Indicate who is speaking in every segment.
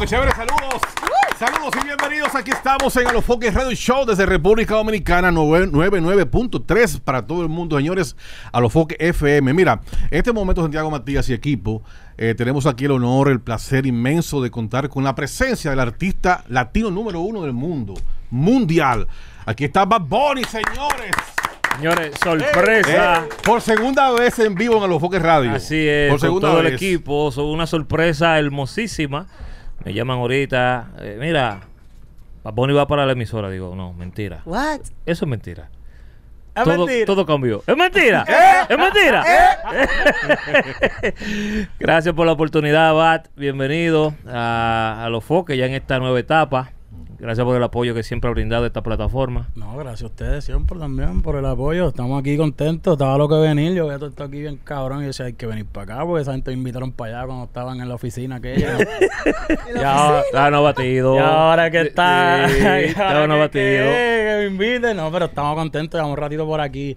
Speaker 1: qué chévere, saludos. Saludos y bienvenidos. Aquí estamos en Alofoque Radio Show desde República Dominicana 99.3 para todo el mundo, señores. Alofoque FM. Mira, en este momento Santiago Matías y equipo eh, tenemos aquí el honor, el placer inmenso de contar con la presencia del artista latino número uno del mundo, mundial. Aquí está Bad Bunny, señores. Señores, eh, sorpresa. Eh, por segunda vez en vivo en Alofoque Radio. Así es. Por segunda con todo vez. el
Speaker 2: equipo. Una sorpresa hermosísima me llaman ahorita, eh, mira, Bonnie va para la emisora. Digo, no, mentira. What? Eso es mentira. todo, mentira. todo cambió. ¡Es mentira! ¿Eh? ¡Es mentira! ¿Eh? Gracias por la oportunidad, Bat. Bienvenido a, a los foques ya en esta nueva etapa. Gracias por el apoyo que siempre ha brindado esta plataforma.
Speaker 3: No, gracias a ustedes siempre también por el apoyo. Estamos aquí contentos. Estaba lo que venir. Yo veía todo aquí bien cabrón. Y yo decía, hay que venir para acá porque esa gente me invitaron para allá cuando estaban en la oficina aquella. ya,
Speaker 2: ya no batido. Y ahora que está. Sí, no batido. Que,
Speaker 3: me inviten. No, pero estamos contentos. Llevamos un ratito por aquí.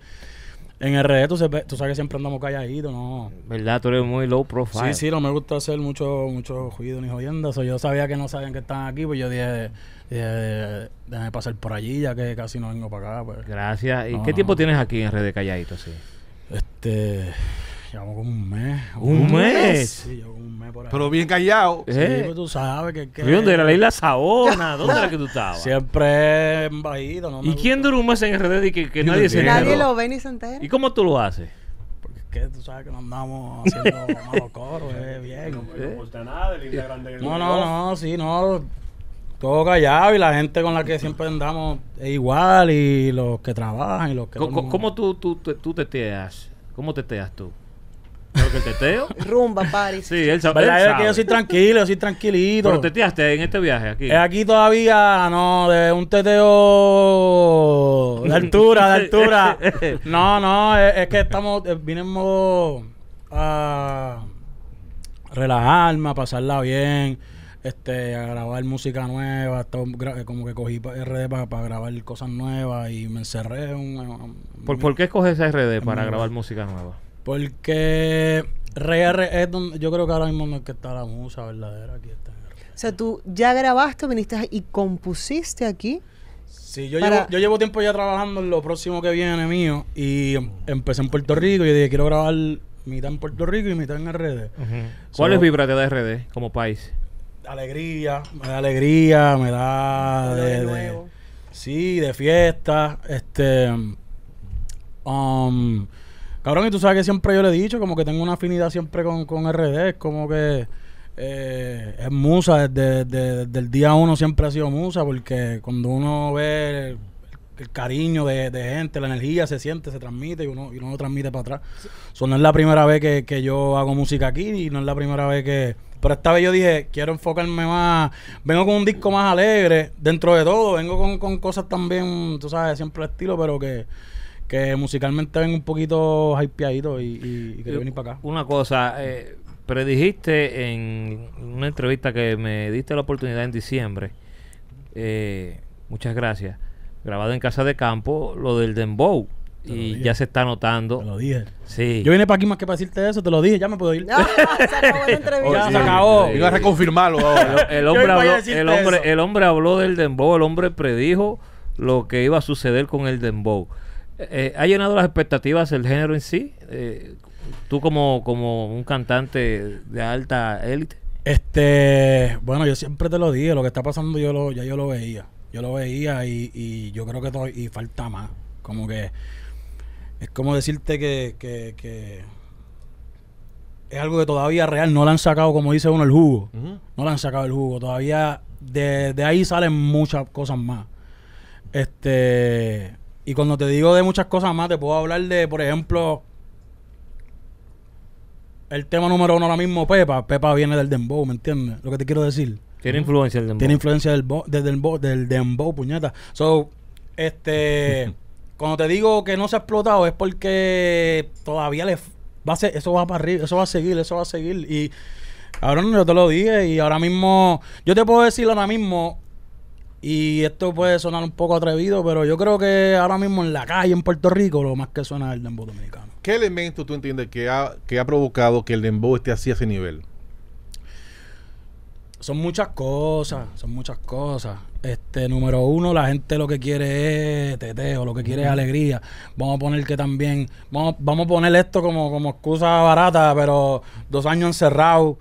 Speaker 3: En el tú, tú, sabes que siempre andamos calladitos, ¿no?
Speaker 2: ¿Verdad? Tú eres muy low profile. Sí,
Speaker 3: sí, no me gusta hacer mucho, mucho ruido ni jodiendo. yo sabía que no sabían que están aquí, pues yo dije, eh, déjame pasar por allí, ya que casi no vengo para acá. Pues. Gracias. ¿Y qué tiempo
Speaker 2: tienes aquí en Red de Calladito? Sí? Este. Llevamos como un mes. ¿Un, mes? Sí, yo un mes por ahí. Pero bien callado. Sí, ¿Eh? pues
Speaker 3: tú sabes que... ¿Dónde
Speaker 2: era la isla Saona? ¿Dónde era que tú estabas? Siempre en
Speaker 3: No ¿Y
Speaker 2: quién dura un mes en RD y que, nadie se Nadie
Speaker 4: lo ve ni se entera.
Speaker 3: ¿Y cómo tú lo haces?
Speaker 4: Porque tú sabes que no andamos
Speaker 3: haciendo malos coros, eh, bien. No me gusta nada, el No, no, no, sí, no todo callado y la gente con la que siempre andamos es igual y los que trabajan y los que... ¿Cómo,
Speaker 2: tú, tú, tú, teteas? ¿Cómo teteas tú? Porque el teteo. Rumba,
Speaker 4: party.
Speaker 3: Sí, él sabe. yo soy tranquilo, yo soy tranquilito. Pero teteaste en este viaje aquí. Es aquí todavía, no, de un teteo de altura, de altura. no, no, es, que estamos, eh, vinimos a ah, relajarme, a pasarla bien este, a grabar música nueva, eh, como que cogí RD para, para grabar cosas nuevas y me encerré. Un, ¿Por, ¿Por, qué escoges RD para grabar música nueva? Porque RR es donde yo creo que ahora mismo es que está la musa verdadera. Aquí está.
Speaker 4: O sea, tú ya grabaste, viniste y compusiste aquí.
Speaker 3: Sí, yo, llevo, yo llevo tiempo ya trabajando en lo próximo que viene mío y em, empecé en Puerto Rico y dije, quiero grabar mitad en Puerto Rico y mitad en RD. ¿Cuál es Vibra de RD como país? alegría, me da alegría, me da de, de, sí, de fiesta, este um, cabrón, y tú sabes que siempre yo le he dicho como que tengo una afinidad siempre con, con RD, es como que eh, es musa desde, el día uno siempre ha sido musa porque cuando uno ve el, cariño de, gente, la energía se siente, se transmite y uno, y uno lo transmite para atrás. eso no es la primera vez que yo hago música aquí y no es la primera vez que, pero esta vez yo dije, quiero enfocarme más. Vengo con un disco más alegre, dentro de todo. Vengo con, cosas también, tú sabes, siempre estilo, pero que, musicalmente ven un poquito hypeadito y, y, y quería eh, venir para acá.
Speaker 2: Una cosa, eh, predijiste en una entrevista que me diste la oportunidad en diciembre. Eh, muchas gracias. Grabado en Casa de Campo, lo del Dembow y ya se está notando. Te lo dije. Yo vine
Speaker 3: para aquí más que para decirte eso, te lo dije, ya me puedo ir. ya,
Speaker 2: se acabó. Iba a reconfirmarlo El, hombre habló, el, hombre, el, hombre habló, del dembow, el hombre predijo lo que iba a suceder con el dembow. Eh, eh, ¿Ha llenado las expectativas el género en sí? Eh, tú como, como un cantante
Speaker 3: de alta élite. Este, bueno, yo siempre te lo dije, lo que está pasando yo lo, ya yo lo veía. Yo lo veía y, yo creo que y falta más. Como que es como decirte que, es algo que todavía real no le han sacado, como dice uno, el jugo. No le han sacado el jugo. Todavía de, ahí salen muchas cosas más. Este. Y cuando te digo de muchas cosas más, te puedo hablar de, por ejemplo, el tema número uno ahora mismo, Pepa. Pepa viene del Dembow, ¿me entiendes? Lo que te quiero decir. Tiene influencia del Dembow. Tiene influencia del, del, del Dembow, puñeta. So, este. Cuando te digo que no se ha explotado es porque todavía le va a eso va para arriba, eso va a seguir, eso va a seguir. Y ahora no yo te lo dije y ahora mismo, yo te puedo decir ahora mismo, y esto puede sonar un poco atrevido, pero yo creo que ahora mismo en la calle, en Puerto Rico, lo más que suena es el dembow dominicano.
Speaker 1: ¿Qué elemento tú entiendes que ha, que ha provocado que el dembow esté así a ese nivel?
Speaker 3: Son muchas cosas, son muchas cosas. Este, número uno, la gente lo que quiere es teteo, lo que quiere es alegría. Vamos a poner que también, vamos, vamos a poner esto como, como excusa barata, pero dos años encerrados.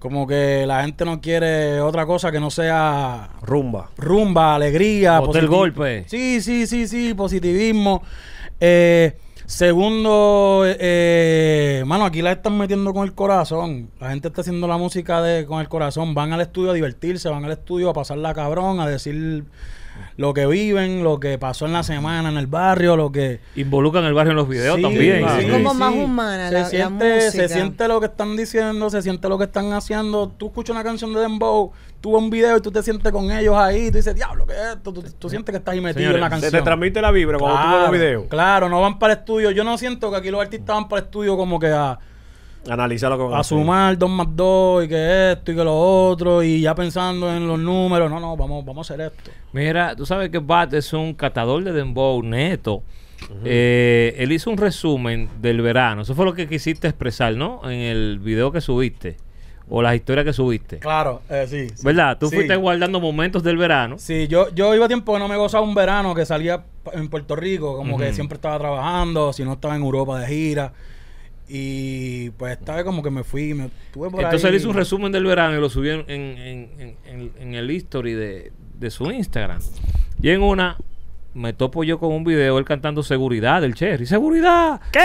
Speaker 3: Como que la gente no quiere otra cosa que no sea... Rumba. Rumba, alegría. el golpe. Sí, sí, sí, sí, positivismo. Eh, Segundo, eh, eh, mano, aquí la están metiendo con el corazón. La gente está haciendo la música de, con el corazón. Van al estudio a divertirse, van al estudio a pasar la cabrón, a decir lo que viven, lo que pasó en la semana en el barrio, lo que... Involucran el barrio en los videos también. Sí, como más humana se la, siente, Se siente lo que están diciendo, se siente lo que están haciendo. Tú escuchas una canción de Dembow, tú ves un video y tú te sientes con ellos ahí, tú dices, diablo, ¿qué es esto? Tú, sientes que estás ahí metido en la canción. Se te transmite la vibra cuando claro, tú ves los videos. Claro, no van para el estudio. Yo no siento que aquí los artistas van para el estudio como que a... Analizarlo A sumar 2 más 2 y que esto y que lo otro y ya pensando en los números. No, no, vamos, vamos a hacer esto.
Speaker 2: Mira, tú sabes que Bat es un catador de dembow neto. Eh, él hizo un resumen del verano. Eso fue lo que quisiste expresar, ¿no? En el video que subiste o las historias que subiste. Claro, eh, sí, ¿Verdad? Tú fuiste
Speaker 3: guardando momentos del verano. Sí, yo, yo iba tiempo que no me gozaba un verano que salía en Puerto Rico, como que siempre estaba trabajando, si no estaba en Europa de gira. Y pues estaba como que me fui, me tuve por Entonces él hizo un
Speaker 2: resumen del verano y lo subió en, el history de, su Instagram. Y en una me topo yo con un video él cantando seguridad del Cherry. ¡Seguridad! ¿Qué?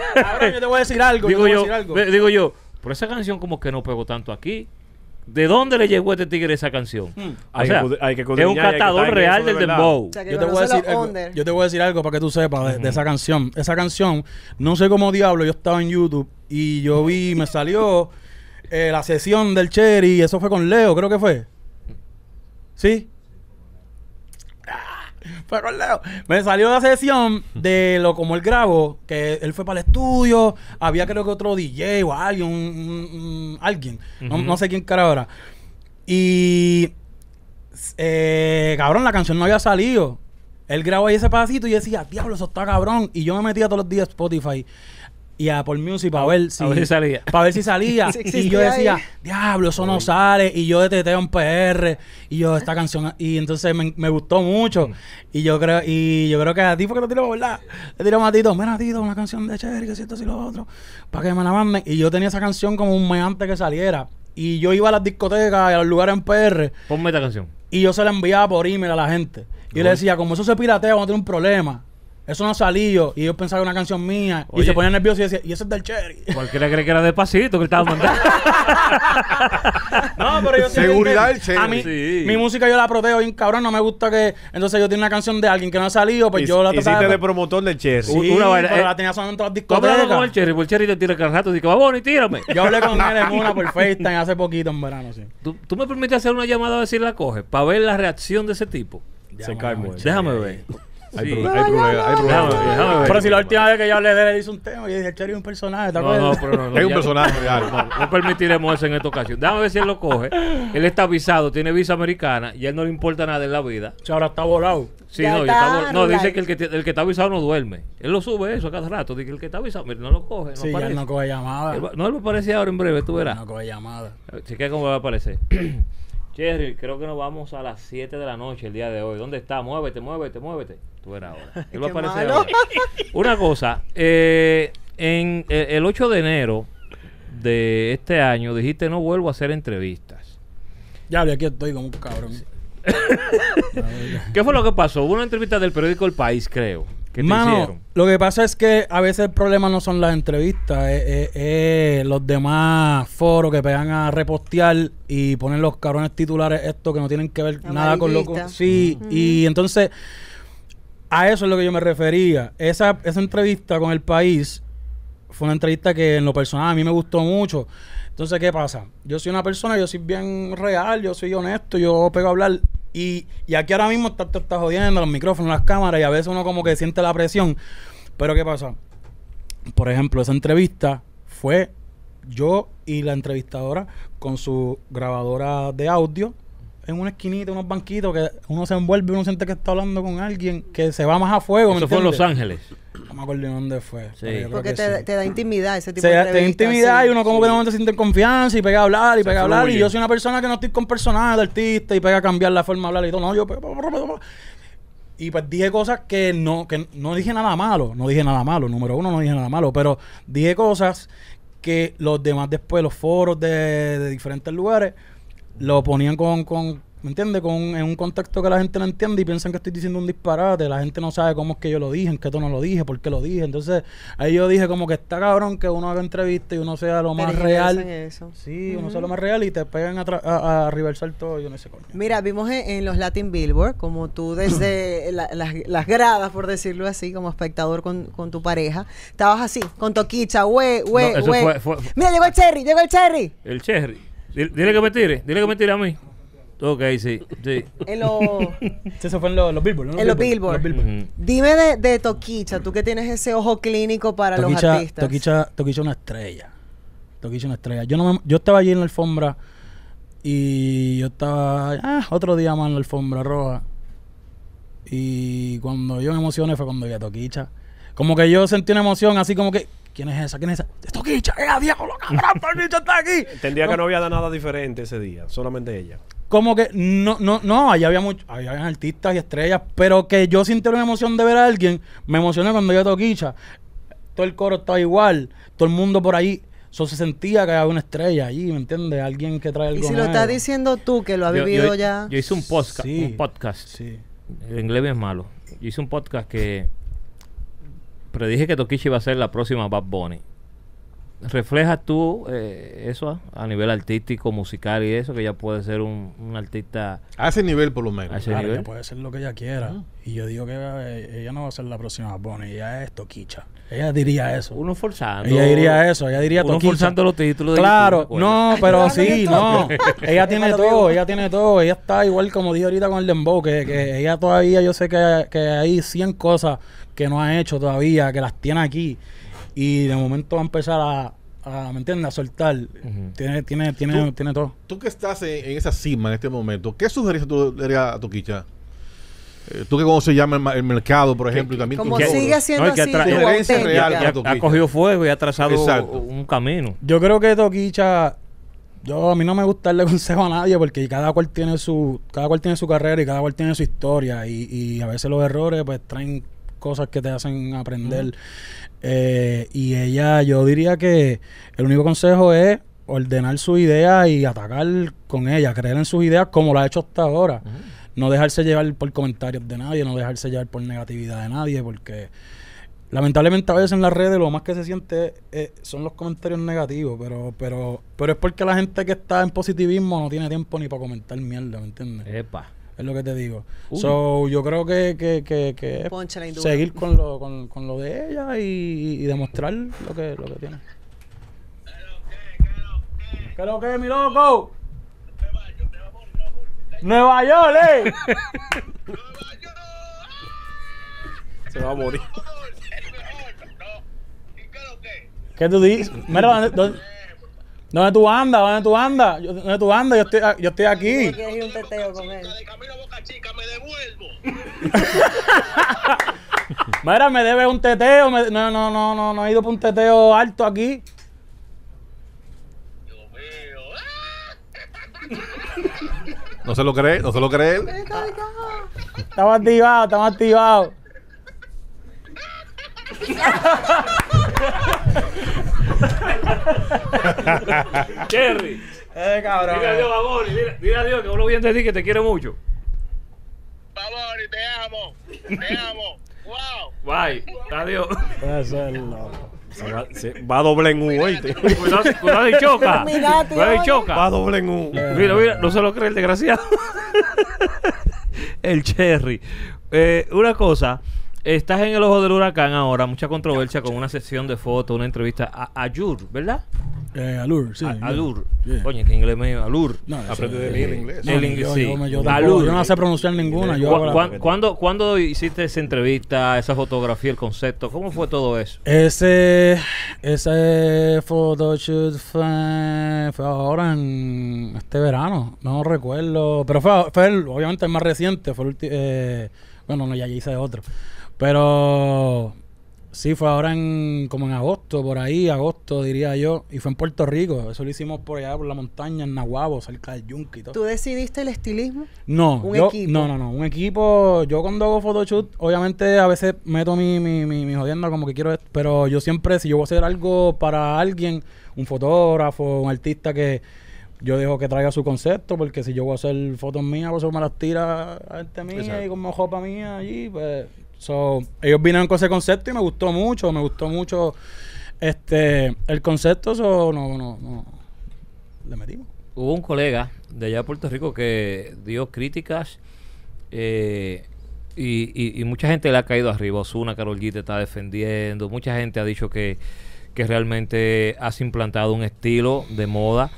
Speaker 2: Ahora yo te voy a decir algo. Digo yo, decir algo. digo yo, pero esa canción como que no pegó tanto aquí. ¿De dónde le llegó este tigre esa canción? Hmm.
Speaker 5: hay que, hay que es un catador real del dembow. yo,
Speaker 3: te voy a decir algo, para que tú sepas de, esa canción. Esa canción, no sé cómo diablo, yo estaba en YouTube y yo vi, me salió eh, la sesión del Cherry, eso fue con Leo, creo que fue. ¿Sí? Pero Leo, me salió la sesión de lo como él grabó, que él fue para el estudio, había creo que otro DJ o alguien, alguien, no, sé quién era ahora. Y eh, cabrón, la canción no había salido. Él grabó ahí ese pasito y decía, diablo, eso está cabrón. Y yo me metía todos los días a Spotify y a por Music para ver, si, salía. Para ver si salía. y yo decía, diablo, eso no sale. Y yo deteteo un PR. Y yo, esta canción. Y entonces me, gustó mucho. Mm. Y yo creo, y yo creo que a ti fue que lo tiró, ¿verdad? Le tiró a Tito, mira Tito, una canción de Cherry, que si esto, y lo otro. Para que me la manden. Y yo tenía esa canción como un mes antes que saliera. Y yo iba a las discotecas y a los lugares en PR. Ponme esta canción. Y yo se la enviaba por email a la gente. Y yo le decía, como eso se piratea, vamos a tener un problema eso no salió. Y yo pensaba que era una canción mía. Y se ponía nervioso y decía, y eso es del Cherry. Cualquiera cree que era pasito que estaba mandando. no, pero yo Seguridad del Cherry. A mí, mi música yo la proteo un cabrón. No me gusta que. Entonces yo tengo una canción de alguien que no ha salido, pues yo la Hiciste de, de promotor
Speaker 2: del Cherry. una vaina. Eh, la tenía
Speaker 3: sonando en todas las discotecas. ¿Cómo con
Speaker 2: el Cherry? Porque el Cherry te tira el carrato. Dice, vamos, y tírame. Yo hablé con él en una por
Speaker 3: FaceTime hace poquito en verano, sí.
Speaker 2: ¿Tú, me permites hacer una llamada a ver la Para ver la reacción de ese tipo. Se cae muerto. Déjame ver. Hay, sí. hay Pero si la
Speaker 3: última vez que yo hablé de él, le hice un tema, le dije, Chori es un personaje, No, no, pero no. es un personaje, real
Speaker 2: No, permitiremos eso en esta ocasión. Déjame ver si él lo coge. Él está avisado tiene visa americana, y a él no le importa nada en la vida. O ahora está volado. Sí, no, está no dice que el, que el que está avisado no duerme. Él lo sube eso a cada rato. Dice que el que está avisado no lo coge. No sí, aparece. no coge llamadas no, le parece ahora en breve, tú verás. No coge llamadas Así que, ¿cómo va a aparecer? Cherry, creo que nos vamos a las 7 de la noche el día de hoy. ¿Dónde está? Muévete, muévete, muévete. Tú verás ahora. Una cosa, eh, en el 8 de enero de este año dijiste no vuelvo a hacer entrevistas.
Speaker 3: Ya, aquí estoy con un cabrón.
Speaker 2: ¿Qué fue lo que pasó? Hubo una entrevista del periódico El País, creo.
Speaker 3: Lo que pasa es que a veces el problema no son las entrevistas, es, los demás foros que pegan a repostear y ponen los cabrones titulares esto que no tienen que ver nada con lo que. Sí, y entonces a eso es lo que yo me refería. Esa, esa entrevista con el país fue una entrevista que en lo personal a mí me gustó mucho. Entonces, ¿qué pasa? Yo soy una persona, yo soy bien real, yo soy honesto, yo pego a hablar. Y, aquí ahora mismo está, jodiendo los micrófonos, las cámaras, y a veces uno como que siente la presión. Pero ¿qué pasa? Por ejemplo, esa entrevista fue yo y la entrevistadora con su grabadora de audio en una esquinita, unos banquitos, que uno se envuelve y uno siente que está hablando con alguien que se va más a fuego. Eso fue en Los Ángeles. No me acuerdo de dónde fue. Sí. Porque te, da intimidad ese tipo de de Te da intimidad y uno como que de se siente confianza y pega a hablar y pega a hablar. Y yo soy una persona que no estoy con personal, de artista y pega a cambiar la forma de hablar y todo. No, yo... Y pues dije cosas que no, que no dije nada malo. No dije nada malo. Número uno, no dije nada malo. Pero dije cosas que los demás después, los foros de, de diferentes lugares lo ponían con, con ¿me entiendes? Con, en un contacto que la gente no entiende y piensan que estoy diciendo un disparate, la gente no sabe cómo es que yo lo dije, en qué tono lo dije, por qué lo dije. Entonces, ahí yo dije como que está cabrón que uno haga entrevista y uno sea lo más real.
Speaker 4: Sí, uno sea lo más
Speaker 3: real y te pegan a, a, a reversar todo, yo no sé cómo.
Speaker 4: Mira, vimos en, los Latin Billboard, como tú desde las, gradas, por decirlo así, como espectador con, con tu pareja, estabas así, con toquicha, güey, güey, güey. Mira, llegó el cherry, llegó el cherry.
Speaker 2: El cherry. Dile, que me tire, dile que me tire a mí. Ok, sí, sí.
Speaker 4: En los...
Speaker 3: Eso fue en los, Billboard, billboards, ¿no? En los Billboard.
Speaker 4: Dime de, Toquicha, tú que tienes ese ojo clínico para los artistas.
Speaker 3: Toquicha, Toquicha una estrella. Toquicha una estrella. Yo, no yo estaba allí en la alfombra y yo estaba ah, otro día más en la alfombra roja. Y cuando yo me emocioné fue cuando vi a Toquicha. Como que yo sentí una emoción así como que ¿Quién es esa? ¿Quién es esa?
Speaker 4: ¡Esto Quicha! ¡Ella, ¡Eh, diablo,
Speaker 3: cabrón! ¡Tornicha está aquí! Entendía que no había nada diferente ese día, solamente ella. Como que no, no, no, allá había muchos, había artistas y estrellas, pero que yo sintiera una emoción de ver a alguien, me emocioné cuando yo Toquicha. Todo el coro estaba igual, todo el mundo por ahí. Solo se sentía que había una estrella allí, ¿me entiendes? Alguien que trae el Y si lo estás diciendo
Speaker 4: tú, que lo has vivido ya.
Speaker 3: Yo hice un
Speaker 2: podcast. un podcast. Sí. El inglés es malo. Yo hice un podcast que Dije que Tokichi va a ser la próxima Bad Bunny reflejas tú eh, eso a, nivel artístico, musical y eso, que ella puede ser un, artista... A ese nivel por lo menos. A ese nivel.
Speaker 3: puede ser lo que ella quiera. Y yo digo que eh, ella no va a ser la próxima Bonnie, ella es Toquicha. Ella diría eso. Uno forzando. Ella diría eso, ella diría uno forzando los títulos. Claro, no, pero sí, no. ella tiene todo, ella tiene todo. Ella está igual como dije ahorita con el Dembow, que, ella todavía, yo sé que, que hay 100 cosas que no ha hecho todavía, que las tiene aquí y de momento va a empezar a, ¿me entiendes? A soltar. Tiene, tiene, tiene, tiene todo.
Speaker 1: Tú que estás en, esa cima en este momento, ¿qué sugerencia tú darías a Toquicha? Eh, tú que conoces ya el, el mercado, por ejemplo, y también como sigue siendo así, real Ha cogido
Speaker 2: fuego y ha trazado un camino.
Speaker 3: Yo creo que Toquicha yo a mí no me gusta darle consejo a nadie porque cada cual tiene su cada cual tiene su carrera y cada cual tiene su historia y, y a veces los errores pues traen cosas que te hacen aprender. Eh, y ella, yo diría que el único consejo es ordenar su idea y atacar con ella, creer en sus ideas como lo ha hecho hasta ahora. No dejarse llevar por comentarios de nadie, no dejarse llevar por negatividad de nadie, porque lamentablemente a veces en las redes lo más que se siente son los comentarios negativos, pero, pero, pero es porque la gente que está en positivismo no tiene tiempo ni para comentar mierda, ¿me entiendes? Epa. Es lo que te digo. So, yo creo que, que, que, que seguir con lo, lo de ella y, demostrar lo que, lo que tiene. ¿Qué lo que, mi loco? Nueva York, eh. eh. Se va a morir. ¿Qué tú dices? ¿Dónde tú andas? ¿Dónde tú andas? ¿Dónde tú andas? Yo estoy, yo estoy aquí. Yo
Speaker 4: ir un teteo con él. De camino a Boca Chica, me devuelvo.
Speaker 3: Mira, me debe un teteo. No, no, no, no, no he ido por un teteo alto aquí. Dios mío. No se lo cree, no se lo cree él. Estamos activados, estamos activados.
Speaker 4: Cherry.
Speaker 2: Eh, cabrón. Dile adiós a Bonnie. Dile, dile adiós que uno bien de ti que te quiero mucho. y te amo. Te amo. Wow. Bye. Adiós.
Speaker 5: Eso es loco. va a doble en U, oíste. Cuidado, y choca. cuidado y choca. Va doble
Speaker 2: en U. Mira, mira, no se lo cree el desgraciado. el Cherry. Eh, una cosa. Estás en el ojo del huracán ahora, mucha controversia con una sesión de fotos, una entrevista a Ayur, ¿verdad?
Speaker 3: Eh, Alur, sí. A, Alur.
Speaker 2: Coño, que inglés medio. Alur. No, Aprende de leer inglés. el inglés, sí. Alur. yo, no sé pronunciar ninguna. Yo ahora ¿Cuándo, hiciste esa entrevista, esa fotografía, el concepto? ¿Cómo fue todo eso?
Speaker 3: Ese, ese photoshoot fue, ahora en este verano. No recuerdo. Pero fue, fue obviamente el más reciente. Fue el eh, bueno, no, ya hice otro. Pero sí, fue ahora en como en agosto, por ahí, agosto diría yo, y fue en Puerto Rico. Eso lo hicimos por allá, por la montaña, en Nahuabo, cerca del Yunque y todo. ¿Tú
Speaker 4: decidiste el estilismo?
Speaker 3: No, ¿Un equipo? no, no, no. Un equipo, yo cuando hago fotoshoot obviamente a veces meto mi, mi, mi, jodiendo como que quiero, pero yo siempre, si yo voy a hacer algo para alguien, un fotógrafo, un artista que yo dejo que traiga su concepto, porque si yo voy a hacer fotos mías, pues eso me las tira a gente mía y con mi mía allí, pues So, ellos vinieron con ese concepto y me gustó mucho, me gustó mucho este el concepto, so, no, no, no, le metimos.
Speaker 2: Hubo un colega de allá de Puerto Rico que dio críticas eh, y, y, y, mucha gente le ha caído arriba. Osuna, Carol G te está defendiendo, mucha gente ha dicho que, que realmente has implantado un estilo de moda,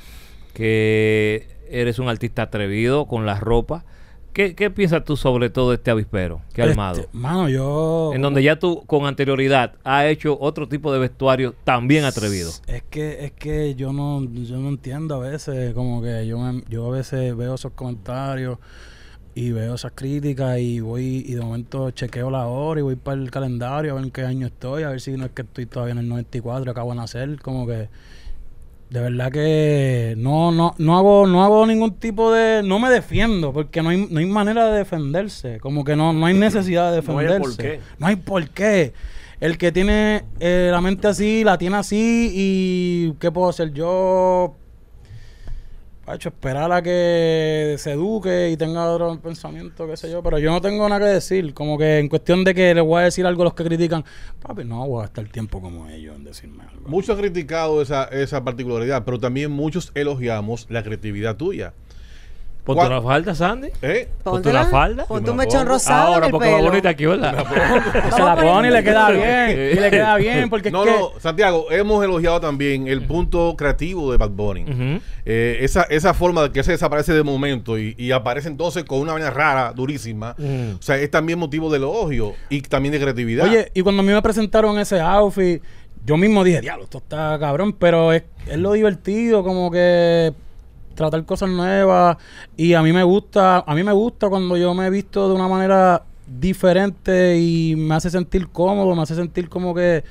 Speaker 2: que eres un artista atrevido con la ropa ¿Qué, piensas tú sobre todo este avispero que ha este, armado?
Speaker 3: Mano, yo. En donde
Speaker 2: ya tú con anterioridad has hecho otro tipo de vestuario también atrevido.
Speaker 3: Es que, es que yo no, yo no entiendo a veces, como que yo, yo a veces veo esos comentarios y veo esas críticas y voy y de momento chequeo la hora y voy para el calendario a ver en qué año estoy, a ver si no es que estoy todavía en el 94 y acabo de nacer, como que de verdad que no, no, no hago, no hago ningún tipo de, no me defiendo, porque no hay, no hay manera de defenderse, como que no, no hay necesidad de defenderse. No hay por qué. No hay por qué. El que tiene eh, la mente así, la tiene así, y ¿qué puedo hacer yo? hecho esperar a que se eduque y tenga otro pensamiento, qué sé yo. Pero yo no tengo nada que decir. Como que en cuestión de que le voy a decir algo a los que critican, papi, no voy a gastar tiempo como ellos en decirme
Speaker 1: algo. Muchos han criticado esa, esa particularidad, pero también muchos elogiamos la creatividad tuya. Ponte tu la falda, Sandy. ¿Eh? Ponte la falda. Ponte un mechón rosado. Ahora, en porque pelo. bonita aquí, ¿verdad?
Speaker 4: Se la pone y le queda bien. Y le queda bien. Porque no, es que... no,
Speaker 1: Santiago, hemos elogiado también el punto creativo de Bad Bunny. Eh, esa, esa forma de que se desaparece de momento y, aparece entonces con una vaina rara, durísima. O sea, es también motivo de elogio y también de creatividad. Oye,
Speaker 3: y cuando a mí me presentaron ese outfit, yo mismo dije, diablo, esto está cabrón, pero es, es lo divertido, como que tratar cosas nuevas y a mí me gusta, a mí me gusta cuando yo me he visto de una manera diferente y me hace sentir cómodo, me hace sentir como que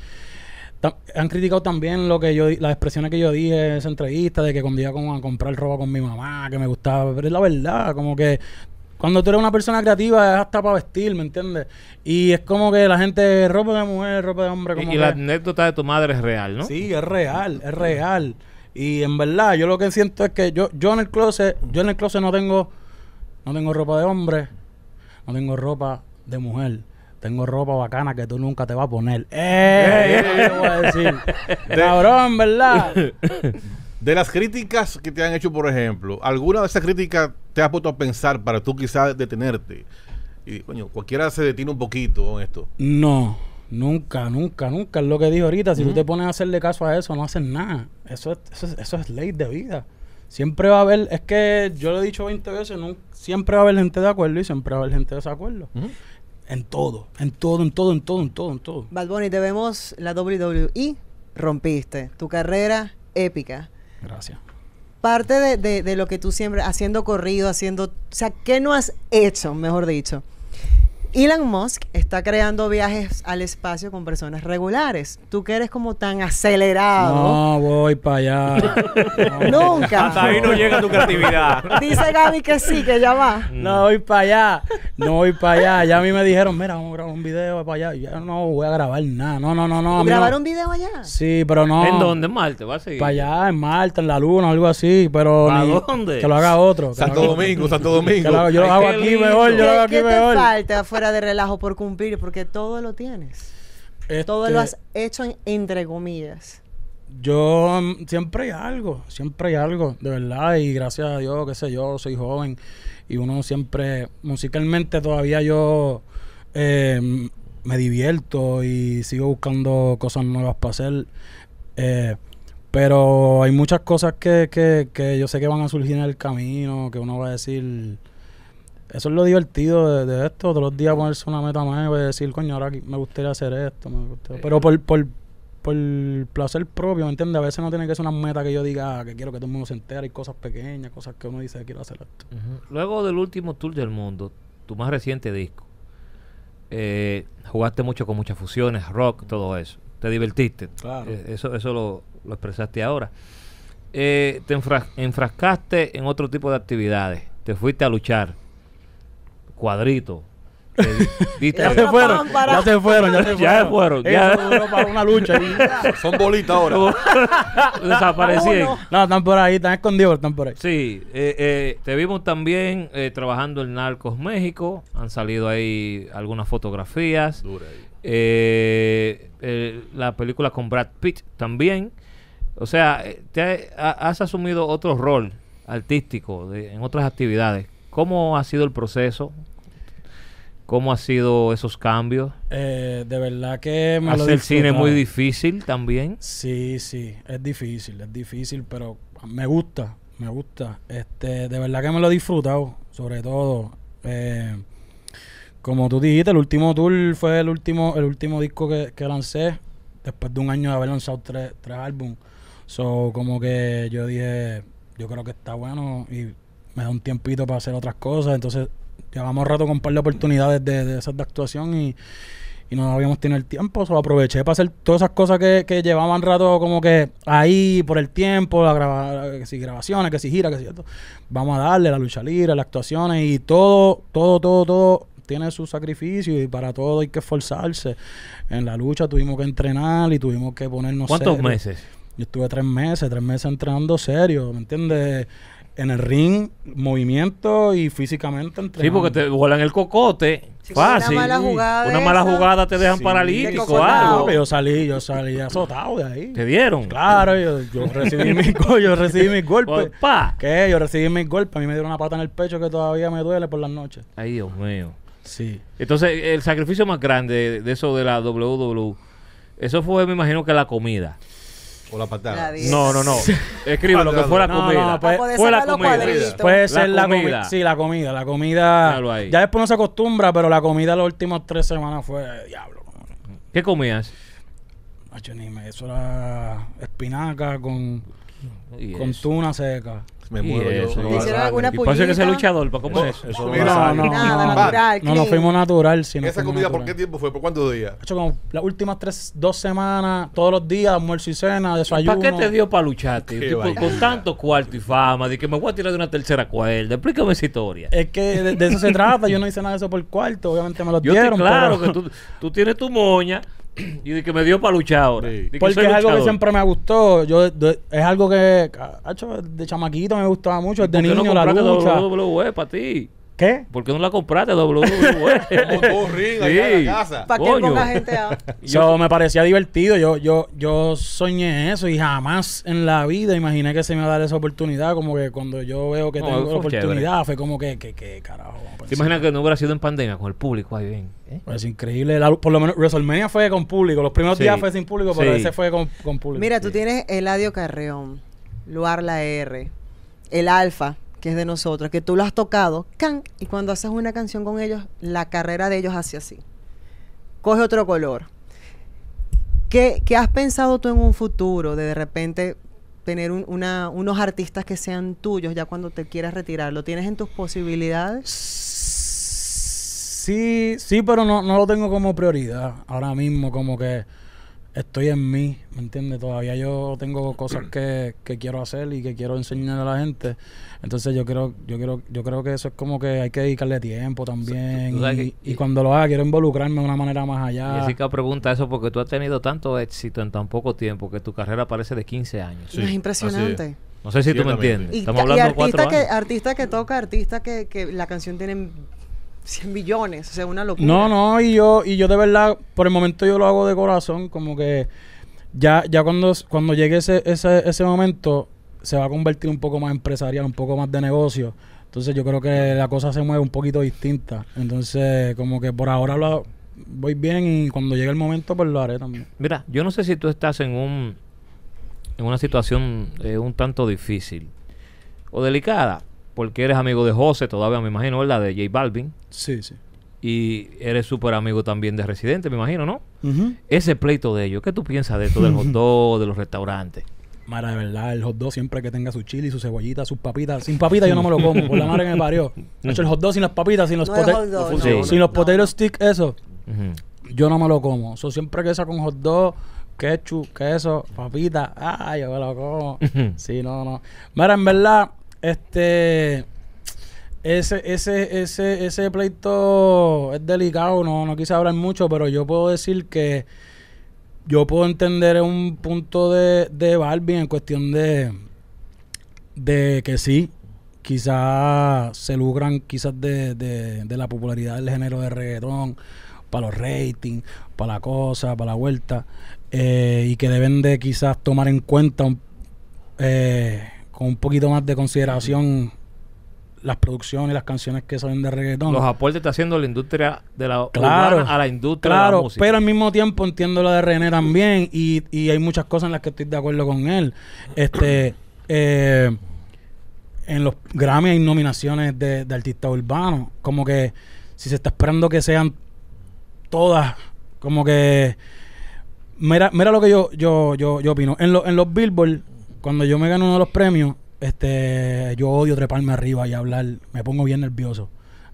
Speaker 3: han criticado también lo que yo las expresiones que yo dije en esa entrevista de que cuando iba como a comprar ropa con mi mamá, que me gustaba, pero es la verdad, como que cuando tú eres una persona creativa es hasta para vestir, ¿me entiendes? Y es como que la gente ropa de mujer, ropa de hombre. Como y, la anécdota de tu madre es real, ¿no? Sí, es real, es real. Y en verdad, yo lo que siento es que yo, yo en el closet, yo en el closet no tengo, no tengo ropa de hombre, no tengo ropa de mujer. Tengo ropa bacana que tú nunca te vas a poner. ¡Eh! Cabrón, ¿verdad? De las
Speaker 1: críticas que te han hecho, por ejemplo, ¿alguna de esas críticas te has puesto a pensar para tú quizás detenerte? Y, coño, cualquiera se detiene un poquito con esto.
Speaker 3: No. Nunca, nunca, nunca. Es lo que dijo ahorita. Si tú te pones a hacerle caso a eso, no haces nada. Eso es, eso, eso ley de vida. Siempre va a haber, es que yo lo he dicho 20 veces, siempre va a haber gente de acuerdo
Speaker 4: y siempre va a haber gente de desacuerdo. En todo, en todo, en todo, en todo, en todo, en todo. Balboni, te vemos la WWE, rompiste tu carrera épica. Gracias. Parte de, de lo que tú siempre, haciendo corrido, haciendo, o sea, ¿qué no has hecho, mejor dicho? Elon Musk está creando viajes al espacio con personas regulares. Tú que eres como tan acelerado. No,
Speaker 3: voy para allá. Nunca. Hasta ahí no llega tu creatividad.
Speaker 4: Dice Gaby que sí, que ya va. Mm. No voy para
Speaker 3: allá. No voy para allá. Ya a mí me dijeron, mira, vamos a grabar un video para allá. Yo no voy a grabar nada. No, no, no, no. ¿Grabar un video allá? Sí, pero no. ¿En dónde? ¿En Marte? ¿Va a seguir? Para allá, en Marte, en la Luna, algo así. Pero ¿A dónde? Que lo haga otro. Santo Domingo, Santo Domingo. Yo lo hago aquí mejor, yo lo hago aquí mejor. ¿Qué te
Speaker 4: falta afuera de relajo por cumplir, porque todo lo tienes. todo lo has este, hecho entre comillas.
Speaker 3: Yo siempre hay algo, siempre hay algo, de verdad, y gracias a Dios, qué sé yo, soy joven y uno siempre, musicalmente todavía yo eh, me divierto y sigo buscando cosas nuevas para hacer. Eh, pero hay muchas cosas que, que, que, yo sé que van a surgir en el camino, que uno va a decir, eso es lo divertido de, esto. Todos los días ponerse una meta nueva y decir, coño, ahora me gustaría hacer esto. Me gustaría. Eh, Pero por, por, por placer propio, ¿me entiendes? A veces no tiene que ser una meta que yo diga ah, que quiero que todo el mundo se entere. y cosas pequeñas, cosas que uno dice, quiero hacer esto.
Speaker 2: Luego del último tour del mundo, tu más reciente disco, eh, jugaste mucho con muchas fusiones, rock, todo eso. Te divertiste. Claro. Eh, eso eso lo, lo expresaste ahora. Eh, te enfrascaste en otro tipo de actividades. Te fuiste a luchar cuadrito Ya, se fueron, ya se fueron, ya se fueron, ya se fueron. para una lucha. Son bolitas ahora. Desaparecieron. No, están
Speaker 3: por ahí, están escondidos, están por ahí.
Speaker 2: Sí, eh, eh, te vimos también eh, trabajando en Narcos México. Han salido ahí algunas fotografías. la película con Brad Pitt también. O sea, te has asumido otro rol artístico de, en otras actividades. ¿Cómo ha sido el proceso? ¿Cómo han sido esos cambios?
Speaker 3: Eh, de verdad que me Hacer cine es muy difícil también. Sí, sí, es difícil, es difícil, pero me gusta, me gusta. Este, de verdad que me lo he disfrutado, sobre todo. Eh, como tú dijiste, el último tour fue el último, el último disco que, lancé, después de un año de haber lanzado tres, tres álbumes. So, como que yo dije, yo creo que está bueno y me da un tiempito para hacer otras cosas. Entonces, llevamos rato con un par de oportunidades de, de esas de actuación y, no habíamos tenido el tiempo. So, aproveché para hacer todas esas cosas que, que llevaban rato como que ahí por el tiempo, la eh, que si grabaciones, que si gira, que si esto. Vamos a darle la lucha libre, las actuaciones y todo, todo, todo, todo tiene su sacrificio y para todo hay que esforzarse. En la lucha tuvimos que entrenar y tuvimos que ponernos ¿Cuántos meses? Yo estuve tres meses, tres meses entrenando serio, ¿me entiendes? en el ring, movimiento y físicamente entrenando. Sí, porque te vuelan el cocote. fácil. Una mala jugada, una mala jugada te dejan paralítico paralítico algo. Ah, yo salí, yo salí azotado de ahí. ¿Te dieron? Claro, yo, yo recibí mis yo recibí mis golpes. Pues, ¿Qué? Yo recibí mis golpes. A mí me dieron una pata en el pecho que todavía me duele por las noches.
Speaker 2: Ay, Dios mío. Sí. Entonces, el sacrificio más grande de eso de la WW, e, eso fue, me imagino que la comida. O la patada. No, no, no. Escribe lo que fue la comida. puede, fue la comida. Puede ser la, comida. Sí,
Speaker 3: la comida. La comida. Ya después no se acostumbra, pero la comida las últimas tres semanas fue diablo. ¿Qué comías? Eso era espinaca con con tuna seca. Me muero yo. No, hicieron alguna y parece que es luchador, cómo es eso? no, no, nada, natural, no, no, fuimos natural. Sino ¿Esa comida por qué tiempo fue? ¿Por cuántos días? Hecho, como las últimas tres, dos semanas, todos los días, almuerzo y cena, desayuno. ¿Para qué te dio para luchar, con tanto
Speaker 2: cuarto y fama, de que me voy a tirar de una tercera cuerda. Explícame esa historia. Es
Speaker 3: que de, eso se trata, yo no hice nada de eso por cuarto, obviamente me lo dieron. claro, que tú, tú tienes tu moña y de
Speaker 2: que me dio para luchar ahora. Porque es algo que siempre
Speaker 3: me gustó. Yo es algo que, de chamaquito me gustaba mucho. Desde niño no la lucha. E para ¿Qué? ¿Por qué no la compraste en la
Speaker 2: casa. ¿Para qué ponga gente
Speaker 3: a... Yo me parecía divertido. Yo, yo, yo soñé eso y jamás en la vida imaginé que se me iba a dar esa oportunidad. Como que cuando yo veo que tengo la oportunidad, fue como que, que, que carajo. ¿Te imaginas que no hubiera sido en pandemia con el público ahí bien? ¿Eh? Pues es increíble. por lo menos WrestleMania fue con público. Los primeros días fue sin público, pero ese fue con, con público. Mira,
Speaker 4: tú tienes Eladio Carreón, Luar la R, el Alfa, es de nosotros, que tú lo has tocado, can, y cuando haces una canción con ellos, la carrera de ellos hace así. Coge otro color. ¿Qué, qué has pensado tú en un futuro de de repente tener un, unos artistas que sean tuyos ya cuando te quieras retirar? ¿Lo tienes en tus posibilidades?
Speaker 3: Sí, sí, pero no, no lo tengo como prioridad ahora mismo, como que estoy en mí, ¿me entiendes? Todavía yo tengo cosas que, que, quiero hacer y que quiero enseñar a la gente. Entonces yo creo, yo quiero, yo creo que eso es como que hay que dedicarle tiempo también. y, cuando lo haga quiero involucrarme de una manera más allá. Y es
Speaker 2: que pregunta eso porque tú has tenido tanto éxito en tan poco tiempo que tu carrera parece de 15 años. es impresionante. No sé si
Speaker 4: tú me entiendes. Estamos hablando de cuatro que, años. Artista que toca, artista que, que la canción tiene 100 millones, o sea, una locura. No,
Speaker 3: no, y yo, y yo de verdad, por el momento yo lo hago de corazón, como que ya, ya cuando, cuando llegue ese, ese, ese momento, se va a convertir un poco más empresarial, un poco más de negocio. Entonces yo creo que la cosa se mueve un poquito distinta. Entonces, como que por ahora lo, voy bien y cuando llegue el momento, pues lo haré también.
Speaker 2: Mira, yo no sé si tú estás en un en una situación eh, un tanto difícil o delicada porque eres amigo de José, todavía me imagino, ¿verdad? De J Balvin. Sí, sí. Y eres súper amigo también de Residente, me imagino, ¿no? Ese pleito de ellos, ¿qué tú piensas de esto, del hot dog, de los restaurantes?
Speaker 3: Mara, de verdad, el hot dog siempre que tenga su chili, su cebollita, sus papitas. Sin papitas yo no me lo como, por la madre que me parió. De hecho, el hot dog sin las papitas, sin los, no sin los potato stick, eso, yo no me lo como. So, siempre que sea con hot dog, ketchup, queso, papitas ay, yo me lo como. sí, no, no. Mira, en verdad, este. Ese, ese, ese, pleito es delicado, no, no quise hablar mucho, pero yo puedo decir que yo puedo entender un punto de, de Barbie en cuestión de, de que sí, quizás se lucran quizás de, de, la popularidad del género de reggaetón, para los ratings, para la cosa, para la vuelta, eh, y que deben de quizás tomar en cuenta eh, con un poquito más de consideración las producciones, las canciones que salen de reggaetón. Los aportes está haciendo la industria de la a la industria de la música. Pero al mismo tiempo entiendo la de René también y, y, hay muchas cosas en las que estoy de acuerdo con él. Este eh, en los Grammy hay nominaciones de, de artistas urbanos, como que si se está esperando que sean todas, como que mira, lo que yo yo yo, opino. En, los en los Billboard cuando yo me gano uno de los premios, este, yo odio treparme arriba y hablar. Me pongo bien nervioso.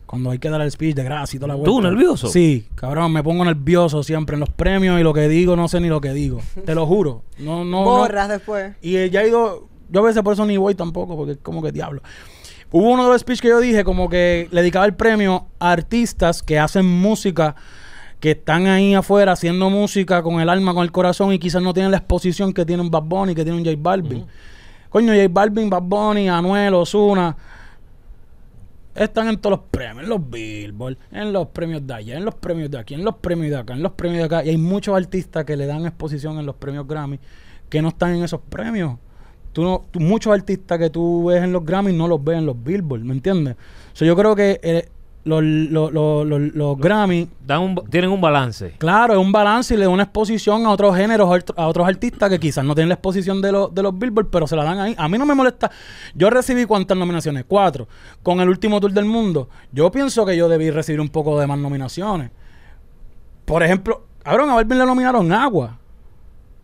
Speaker 3: Cuando hay que dar el speech de gracia y toda la vuelta. ¿Tú nervioso? Sí, cabrón, me pongo nervioso siempre en los premios y lo que digo no sé ni lo que digo. Te lo juro. No, no. Borras después. Y eh, ya he ido. Yo a veces por eso ni voy tampoco, porque es como que diablo. Hubo uno de los speech que yo dije, como que le dedicaba el premio a artistas que hacen música que están ahí afuera haciendo música con el alma, con el corazón y quizás no tienen la exposición que tiene un Bad Bunny, que tiene un J Balvin. Coño, J Balvin, Bad Bunny, Anuel, Osuna. Están en todos los premios, en los Billboard, en los premios de allá, en los premios de aquí, en los premios de acá, en los premios de acá. Y hay muchos artistas que le dan exposición en los premios Grammy que no están en esos premios. Tú muchos artistas que tú ves en los Grammy no los ves en los Billboard, ¿me entiendes? sea, yo creo que eh, los, los, Grammy Dan tienen un balance. Claro, es un balance y le da una exposición a otros géneros, a otros artistas que quizás no tienen la exposición de, de los Billboard, pero se la dan ahí. A mí no me molesta. Yo recibí cuántas nominaciones? Cuatro. Con el último tour del mundo, yo pienso que yo debí recibir un poco de más nominaciones. Por ejemplo, Aaron a Balvin le nominaron Agua.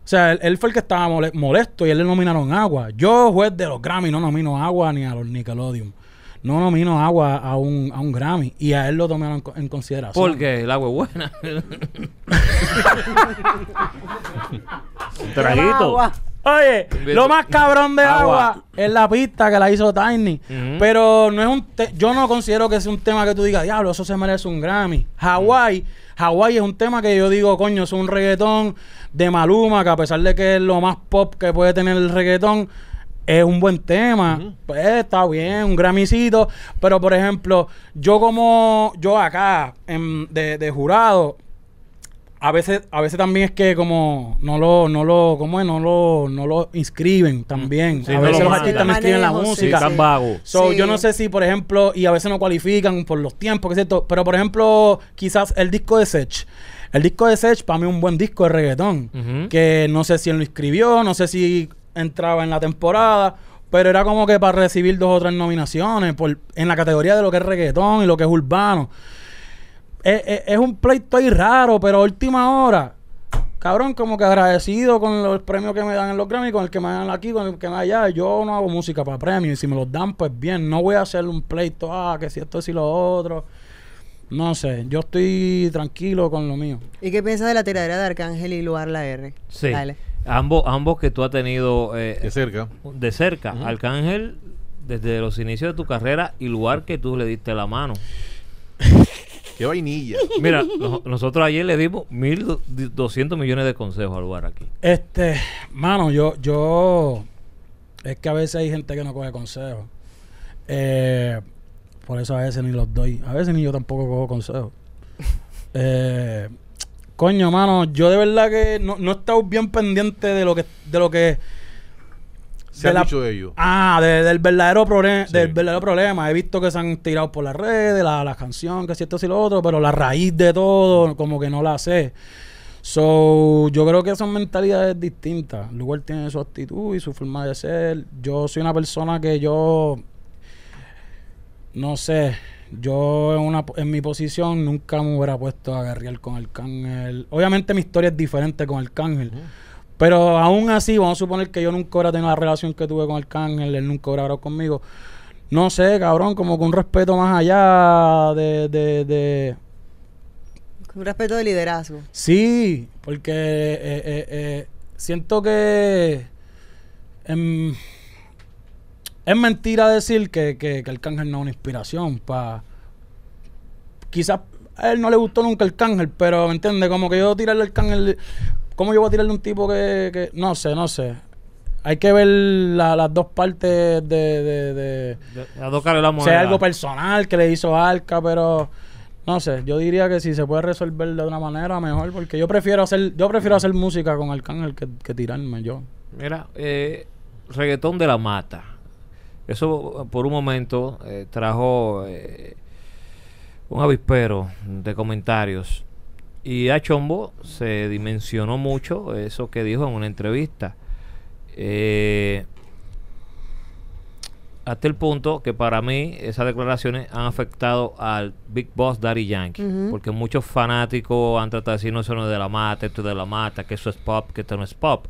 Speaker 3: O sea, él, fue el que estaba molesto y él le nominaron Agua. Yo, juez de los Grammy, no nomino Agua ni a los Nickelodeon no nomino agua a un, a un Grammy. Y a él lo tomaron en consideración. Porque el agua es
Speaker 2: buena. Traguito.
Speaker 3: Oye, lo más cabrón de agua. es la pista que la hizo Tiny. Pero no es un yo no considero que sea un tema que tú digas, diablo, eso se merece un Grammy. Hawái, Hawái es un tema que yo digo, coño, es un reggaetón de Maluma, que a pesar de que es lo más pop que puede tener el reggaetón, es un buen tema, pues está bien, un gramicito, pero por ejemplo, yo como yo acá en, de, de, jurado, a veces, a veces también es que como no lo, no lo, ¿cómo es? No lo, no lo inscriben también. a veces los artistas no escriben la música. Sí, Yo no sé si, por ejemplo, y a veces no cualifican por los tiempos, qué que cierto, pero por ejemplo, quizás el disco de Sech. El disco de Sech para mí es un buen disco de reggaetón. Que no sé si él lo escribió, no sé si entraba en la temporada, pero era como que para recibir dos o tres nominaciones en la categoría de lo que es reggaetón y lo que es urbano. Eh, eh, es, un pleito ahí raro, pero última hora, cabrón, como que agradecido con los premios que me dan en los Grammy, con el que me dan aquí, con el que me dan allá. Yo no hago música para premios y si me los dan, pues bien, no voy a hacer un pleito, ah, que si esto, si lo otro. No sé, yo estoy tranquilo con lo mío.
Speaker 4: ¿Y qué piensas de la tiradera de Arcángel y Luar la R? Sí. Dale.
Speaker 2: Ambos, ambos que tú has tenido eh, de cerca, de cerca, desde los inicios de tu carrera y lugar que tú le diste la mano. Qué vainilla. Mira, nosotros ayer le dimos 1.200 millones de consejos al lugar aquí.
Speaker 3: Este, mano, yo, yo, es que a veces hay gente que no coge consejos. Eh, por eso a veces ni los doy. A veces ni yo tampoco cojo consejos. Eh, Coño, mano, yo de verdad que no, no he estado bien pendiente de lo que... De lo que se ha dicho ellos. Ah, del, verdadero problema, del verdadero problema. He visto que se han tirado por las redes, la, la canción, que si esto, si lo otro, pero la raíz de todo, como que no la sé. So, yo creo que son mentalidades distintas. Lugar tiene su actitud y su forma de ser. Yo soy una persona que yo. No sé. Yo en, una, en mi posición nunca me hubiera puesto a guerrear con Arcángel. Obviamente mi historia es diferente con Arcángel. Pero aún así, vamos a suponer que yo nunca hubiera tenido la relación que tuve con Arcángel, él nunca hubiera hablado conmigo. No sé, cabrón, como con un respeto más allá de, de,
Speaker 4: un respeto de liderazgo.
Speaker 3: Sí, porque eh, eh, eh, siento que em, es mentira decir que, que, que no es una inspiración para... Quizás a él no le gustó nunca el cángel, pero ¿me entiendes? Como que yo tirarle el cángel, ¿cómo yo voy a tirarle un tipo que, no sé, no sé? Hay que ver las dos partes de. de, de, sea algo personal que le hizo Arca, pero. No sé, yo diría que si se puede resolver de una manera, mejor, porque yo prefiero hacer yo prefiero hacer música con el que, que tirarme yo.
Speaker 2: Mira, eh, reggaetón de la mata. Eso por un momento eh, trajo eh, un avispero de comentarios. Y a Chombo se dimensionó mucho eso que dijo en una entrevista. Eh, hasta el punto que para mí esas declaraciones han afectado al Big Boss Daddy Yankee. Porque muchos fanáticos han tratado de decir, no, eso no es de la mata, esto es de la mata, que eso es pop, que esto no es pop.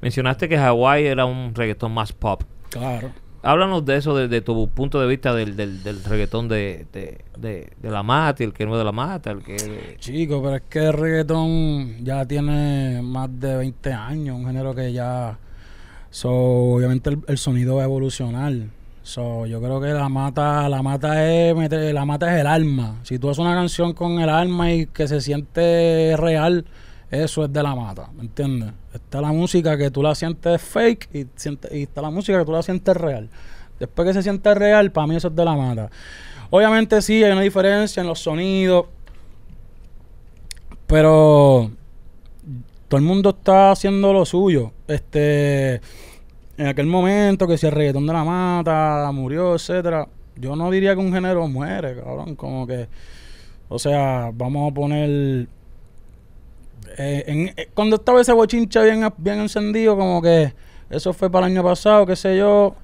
Speaker 2: Mencionaste que Hawái era un reggaetón más pop. Claro háblanos de eso desde tu punto de vista del, del, reggaetón de, de, de, la mata, el que no es de la mata, el que...
Speaker 3: Chico, pero es que el reggaetón ya tiene más de 20 años, un género que ya... So, obviamente el, sonido va a evolucionar. So, yo creo que la mata, la mata es la mata es el alma. Si tú haces una canción con el alma y que se siente real, eso es de la mata, ¿me entiendes? Está la música que tú la sientes fake y, está la música que tú la sientes real. Después que se siente real, para mí eso es de la mata. Obviamente sí, hay una diferencia en los sonidos, pero todo el mundo está haciendo lo suyo. Este, en aquel momento que si el reggaetón de la mata murió, etcétera, yo no diría que un género muere, cabrón, como que, o sea, vamos a poner eh, eh, cuando estaba ese bochincha bien, bien encendido, como que eso fue para el año pasado, Que sé yo.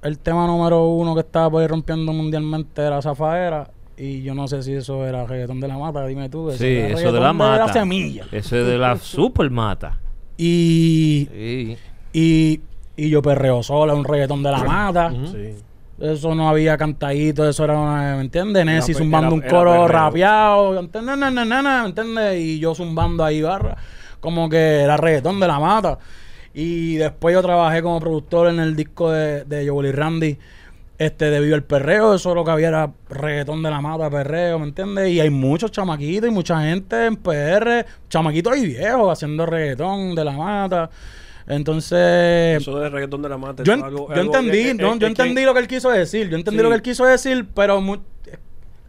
Speaker 3: El tema número uno que estaba por rompiendo mundialmente era Zafaera. Y yo no sé si eso era reggaetón de la mata, dime tú. sí, eso de la mata. De semilla.
Speaker 2: Eso de la super mata.
Speaker 3: Y, y, y yo perreo sola, un reggaetón de la mata. Eso no había cantadito, eso era una, ¿me entiendes? Nessie zumbando un coro rapeado, ¿entiendes? ¿me entiendes? Y yo zumbando ahí barra, como que era reggaetón de la mata. Y después yo trabajé como productor en el disco de, de y Randy, este, de Viva el Perreo, eso lo que había era reggaetón de la mata, perreo, ¿me entiendes? Y hay muchos chamaquitos y mucha gente en PR, chamaquitos y viejos haciendo reggaetón de la mata. Entonces. Eso de reggaetón de la Yo, entendí, no, yo entendí lo que él quiso decir. Yo entendí lo que él quiso decir, pero.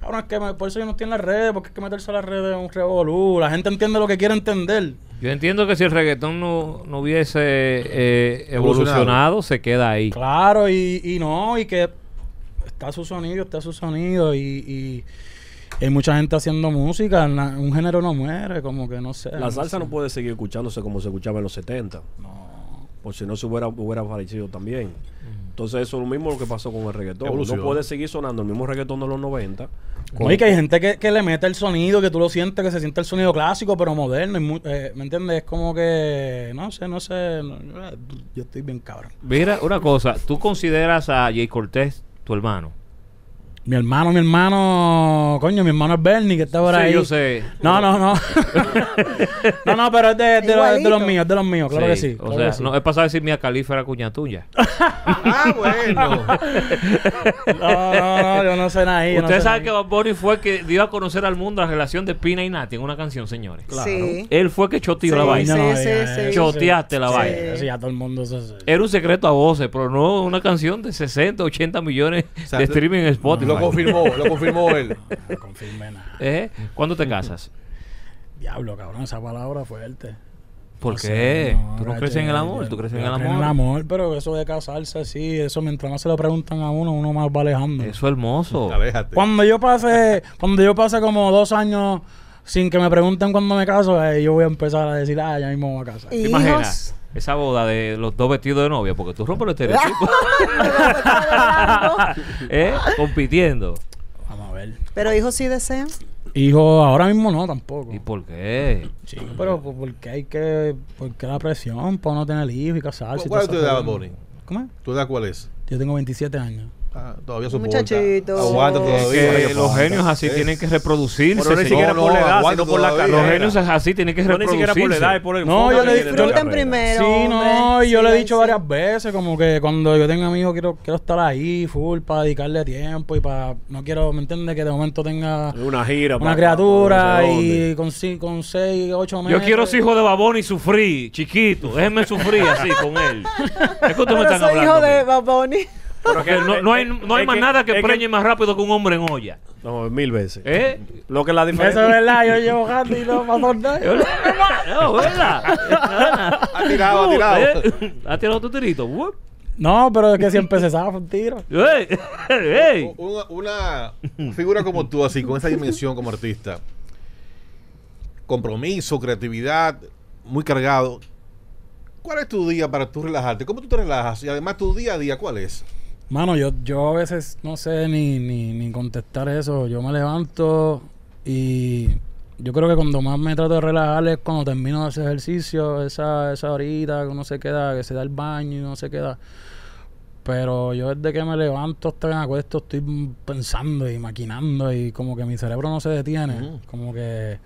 Speaker 3: ahora es que por eso yo no estoy en las redes, porque es que meterse a las redes es un revolú. La gente entiende lo que quiere entender. Yo entiendo que si el
Speaker 2: reggaetón no, no hubiese eh, evolucionado, se queda ahí.
Speaker 3: Claro, y, y no, y que está su sonido, está su sonido, y, y hay mucha gente haciendo música, un género no muere, como que no sé. La salsa no
Speaker 5: puede seguir escuchándose como se escuchaba en los 70. No por si no se hubiera, hubiera aparecido también. Entonces eso es lo
Speaker 3: mismo lo que pasó
Speaker 5: con el reggaetón. No puede
Speaker 3: seguir sonando el mismo reggaetón de los 90. Oye, que hay gente que, le mete el sonido, que tú lo sientes, que se siente el sonido clásico, pero moderno. Eh, ¿Me entiendes? Es como que, no sé, no sé. yo estoy bien cabrón.
Speaker 2: Mira, una cosa, ¿tú consideras
Speaker 3: a Jay Cortés tu hermano? Mi hermano, mi hermano, coño, mi hermano es Bernie, que está por sí, yo sé. No, no, no. no, no, pero es de, los, de los míos, de los míos, claro que sí. o sea, no, es
Speaker 2: pasado a decir mi Califa era cuña tuya. ah, bueno. no, no, no, yo no sé nada ahí. Ustedes saben que Bob fue que dio a conocer al mundo la relación de Pina y Nati en una canción, señores. Claro. Él fue el que choteó la vaina. No, sí, sí, Choteaste la vaina. Sí, a todo el mundo Era un secreto a voces, pero no una canción de 60, 80 millones de streaming en Spotify. Lo confirmó, lo confirmó
Speaker 3: él. No confirmé nada. ¿Eh? ¿Cuándo te casas? Diablo, cabrón, esa palabra fuerte.
Speaker 2: ¿Por qué? ¿Tú crees en el amor? ¿Tú crees en el amor? En el
Speaker 3: amor, pero eso de casarse así, eso mientras más se lo preguntan a uno, uno más va alejando. Eso hermoso. Cuando yo pase, cuando yo pase como dos años sin que me pregunten cuándo me caso, eh, yo voy a empezar a decir, ah, ya mismo voy a casar. ¿Te
Speaker 4: imaginas?
Speaker 2: esa boda de los dos vestidos de novia, porque tú rompes los estereotipo. Compitiendo.
Speaker 4: Vamos a ver. Pero hijos sí desean.
Speaker 3: Hijo, ahora mismo no tampoco. ¿Y por
Speaker 1: qué?
Speaker 3: Sí, pero porque hay que. Porque la presión por no tener hijos y casarse? ¿Cuál es tu edad, Bonnie?
Speaker 1: ¿Cómo es? ¿Tu edad cuál es?
Speaker 3: Yo tengo 27 años. Ah,
Speaker 1: todavía soporta. que los genios así tienen que reproducirse. no ni siquiera por la edad, sino por la carrera. Los genios así tienen que reproducirse. No ni siquiera por la edad, No, yo le
Speaker 3: disfruten primero. Sí, no, yo le he dicho varias veces como que cuando yo tenga a mi hijo quiero, quiero estar ahí full para dedicarle tiempo y para no quiero, ¿me entiende? Que de momento tenga una gira, una criatura y con, con seis, ocho meses. Yo quiero
Speaker 2: ser hijo de Babón y sufrir, chiquito. Déjenme sufrir así con él.
Speaker 4: Es que ustedes me están hablando. hijo de Baboni. Porque
Speaker 3: no, no hay, no hay más nada que preñe
Speaker 2: más rápido que un hombre en olla. No, mil veces. ¿Eh?
Speaker 3: Lo que la Eso es verdad, yo llevo jando y no pasó nada. No, ¿verdad? Ha tirado, ha uh, tirado. ¿eh?
Speaker 2: ha tirado tu tirito? Uh.
Speaker 3: No, pero es que siempre se sabe un tiro.
Speaker 1: Una, una figura como tú, así, con esa dimensión como artista, compromiso, creatividad, muy cargado. ¿Cuál es tu día para tú relajarte? ¿Cómo tú te relajas? Y además, tu día a día, ¿cuál es?
Speaker 3: Mano, yo, yo a veces no sé ni, contestar eso. Yo me levanto y yo creo que cuando más me trato de relajar es cuando termino de hacer ejercicio, esa, esa horita que uno se queda, que se da el baño y uno se queda. Pero yo desde que me levanto hasta que me acuesto estoy pensando y maquinando y como que mi cerebro no se detiene. Como que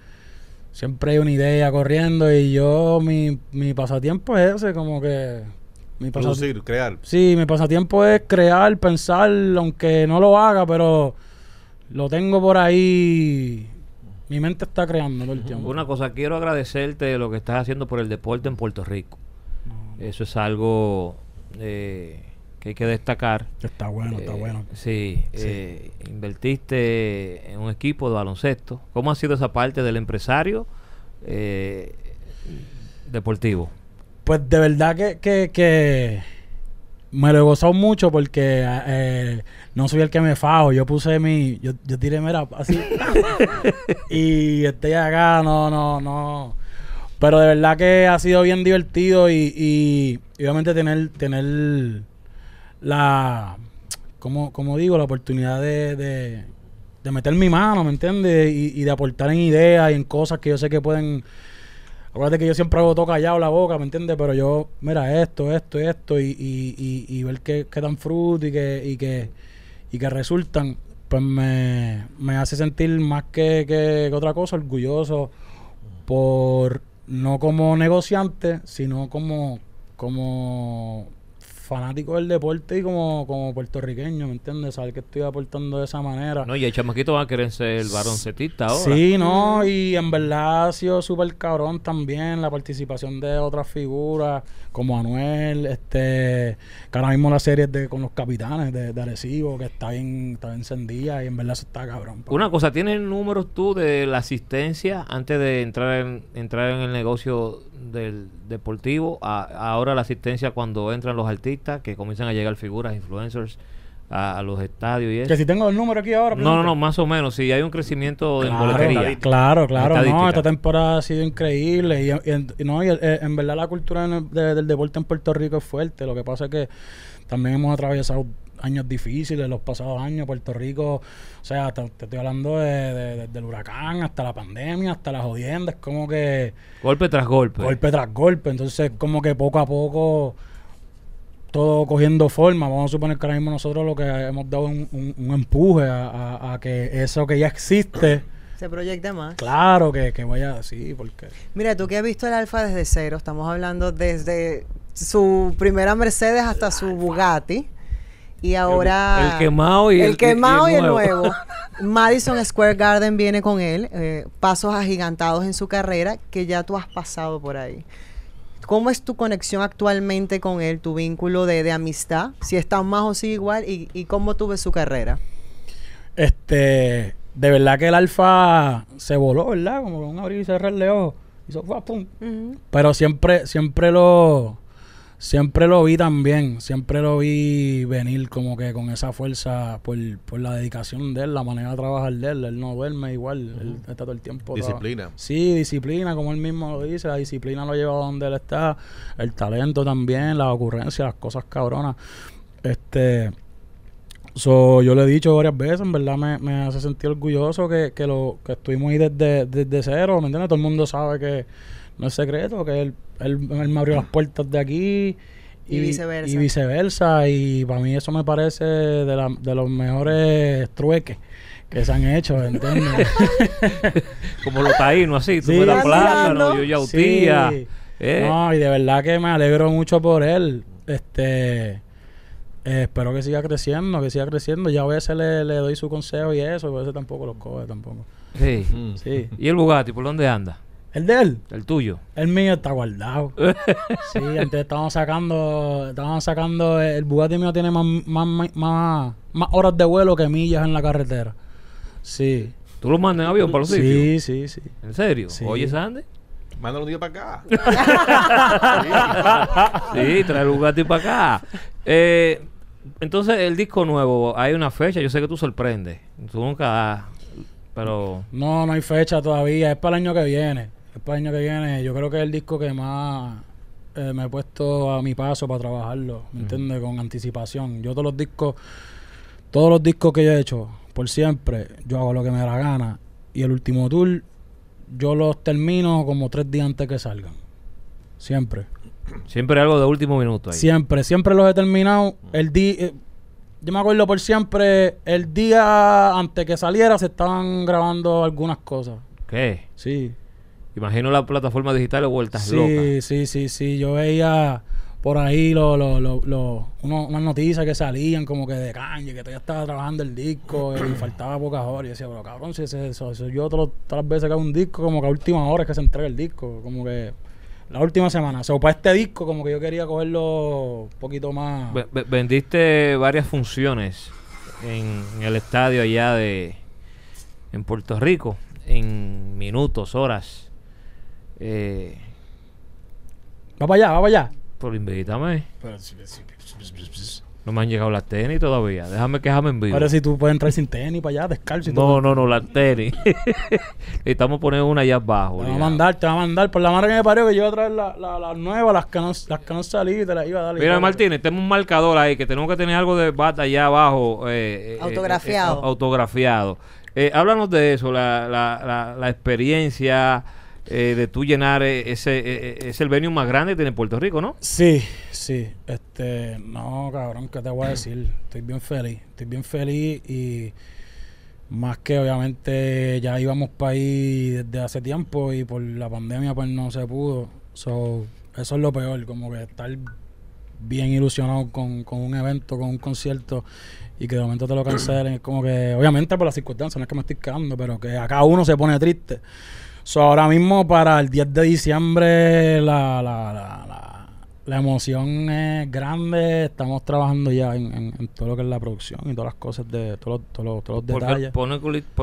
Speaker 3: siempre hay una idea corriendo y yo, mi, mi pasatiempo es ese, como que mi crear. Sí, mi pasatiempo es crear, pensar, aunque no lo haga, pero lo tengo por ahí. Mi mente está creando todo el tiempo.
Speaker 2: Una cosa, quiero agradecerte lo que estás haciendo por el deporte en Puerto Rico. Eso es algo eh, que hay que destacar.
Speaker 3: Está bueno, está eh, bueno.
Speaker 2: Sí, eh, invertiste en un equipo de baloncesto. ¿Cómo ha sido esa parte del empresario deportivo?
Speaker 3: Pues de verdad que, que, que me lo he gozado mucho porque eh, no soy el que me fajo. Yo puse mi. Yo, tiré, mira, así. y estoy acá, no, no, no. Pero de verdad que ha sido bien divertido y, y, obviamente tener, tener la. Como, como digo, la oportunidad de, meter mi mano, ¿me entiendes? Y, y de aportar en ideas y en cosas que yo sé que pueden Acuérdate que yo siempre hago todo callado la boca, ¿me entiendes? Pero yo, mira, esto, esto, esto, y, y, y, y ver qué, fruto y que, y que, y que resultan, pues me, hace sentir más que, que otra cosa, orgulloso por no como negociante, sino como, como fanático del deporte y como, como puertorriqueño, ¿me entiendes? Saber que estoy aportando de esa manera. No,
Speaker 2: y el chamaquito va a querer ser el baroncetista ahora. Sí, no,
Speaker 3: y en verdad ha sido súper cabrón también la participación de otras figuras como Anuel, este, que ahora mismo la serie de, con los capitanes de, de Arecibo, que está bien, está encendida y en verdad se está cabrón.
Speaker 2: Una cosa, ¿tienes números tú de la asistencia antes de entrar en, entrar en el negocio del deportivo? ahora la asistencia cuando entran los artistas, que comienzan a llegar figuras, influencers a, los estadios y eso. Que si tengo el número aquí ahora. No, no, no, más o menos. Si hay un crecimiento de claro, Claro, claro. No, esta
Speaker 3: temporada ha sido increíble. Y, no, eh, en verdad la cultura del deporte en Puerto Rico es fuerte. Lo que pasa es que también hemos atravesado años difíciles, los pasados años, Puerto Rico, o sea, te, estoy hablando de, de, del huracán, hasta la pandemia, hasta las jodiendas, como que... Golpe tras golpe. Golpe tras golpe, entonces como que poco a poco todo cogiendo forma. Vamos a suponer que ahora mismo nosotros lo que hemos dado un, un, empuje a, que eso que ya existe.
Speaker 4: Se proyecte más.
Speaker 3: Claro, que, vaya así, porque...
Speaker 4: Mira, tú que has visto el Alfa desde cero, estamos hablando desde su primera Mercedes hasta su Bugatti. Y ahora... El, quemado y el, nuevo. Madison Square Garden viene con él. Eh, pasos agigantados en su carrera que ya tú has pasado por ahí. ¿Cómo es tu conexión actualmente con él, tu vínculo de, amistad? Si están más o si igual, y, cómo tuve su carrera.
Speaker 3: Este, de verdad que el alfa se voló, ¿verdad? Como un abrir y cerrar de ojos. Hizo, pum. Pero siempre, siempre lo, Siempre lo vi también, siempre lo vi venir como que con esa fuerza por, por la dedicación de él, la manera de trabajar de él. Él no duerme igual, él está todo el tiempo. Disciplina. Sí, disciplina, como él mismo lo dice, la disciplina lo lleva a donde él está, el talento también, la ocurrencia, las cosas cabronas. Este. yo le he dicho varias veces, en verdad me, me hace sentir orgulloso que, que, lo, que estuvimos ahí desde, desde cero, ¿me entiendes? Todo el mundo sabe que no es secreto que él, él, me abrió las puertas de aquí. Y, viceversa. Y Y para mí eso me parece de, la, de los mejores trueques que se han hecho, Como los taínos, así. Tú sí, la plata yo ya utía eh. No, y de verdad que me alegro mucho por él. Este... Eh, espero que siga creciendo, que siga creciendo. Ya a veces le, doy su consejo y eso, a veces tampoco los coge tampoco.
Speaker 2: Sí. sí. ¿Y el Bugatti, por dónde anda? ¿El de él? El tuyo.
Speaker 3: El mío está guardado. sí, antes estábamos sacando, estábamos sacando, el Bugatti mío tiene más, más, horas de vuelo que millas en la carretera.
Speaker 2: Sí. ¿Tú lo mandas en avión para los Sí, sí, sí. ¿En serio? ¿Oye, Sandy?
Speaker 1: Mándalo un día para
Speaker 3: acá.
Speaker 4: sí,
Speaker 2: trae el Bugatti para acá. Eh, entonces, el disco nuevo, hay una fecha, yo sé que tú sorprendes. Tú nunca... Pero...
Speaker 3: No, no hay fecha todavía, es para el año que viene. Es el año que viene. Yo creo que es el disco que más eh, me he puesto a mi paso para trabajarlo, ¿me entiendes? Con anticipación. Yo todos los discos, todos los discos que yo he hecho, por siempre, yo hago lo que me da la gana. Y el último tour, yo los termino como tres días antes que salgan. Siempre. Siempre algo
Speaker 2: de último minuto ahí.
Speaker 3: Siempre, siempre los he terminado. El día. Eh, yo me acuerdo por siempre, el día antes que saliera se estaban grabando algunas cosas.
Speaker 2: ¿Qué? Sí. Imagino la plataforma digital de vueltas sí, locas.
Speaker 3: Sí, sí, sí. Yo veía por ahí lo, lo, lo, unas noticias que salían como que de Kanye, que todavía estaba trabajando el disco y faltaba pocas horas. Y decía, pero cabrón, si es eso, yo todas las veces que un disco, como que a últimas horas que se entrega el disco, como que la última semana. O sea, para este disco como que yo quería cogerlo un poquito más...
Speaker 2: vendiste varias funciones en el estadio allá de... en Puerto Rico, en minutos, horas. Eh,
Speaker 3: para allá, va para allá. Pero
Speaker 2: invítame. No me han llegado las tenis todavía. Déjame quejarme en vivo. Ahora si
Speaker 3: tú puedes entrar sin tenis para allá, descalzo. Y no, no, no, las tenis.
Speaker 2: Estamos poniendo una allá abajo. Te va a
Speaker 3: mandar, te va a mandar. Por la madre que me parió que yo iba a traer las la, la nuevas, las que, no, las que salí, te las iba a dar. Mira,
Speaker 2: Martínez, tenemos un marcador ahí que tenemos que tener algo de bata allá abajo. Eh, eh, eh, autografiado. eh, autografiado. háblanos de eso, la, la, la experiencia. Eh, de tú llenar eh, ese, eh, es el venue más grande que tiene Puerto Rico, ¿no? Sí,
Speaker 3: sí. Este, no, cabrón, ¿qué te voy a decir? Estoy bien feliz, estoy bien feliz y más que obviamente ya íbamos para ahí desde hace tiempo y por la pandemia pues no se pudo. eso es lo peor, como que estar bien ilusionado con, con un evento, con un concierto y que de momento te lo cancelen. Es como que, obviamente por las circunstancias, no es que me estoy quedando, pero que a cada uno se pone triste. So, ahora mismo para el 10 de diciembre la, la, la, la, emoción es grande. Estamos trabajando ya en, todo lo que es la producción y todas las cosas de todos los, todos detalles. Qué,
Speaker 2: por, no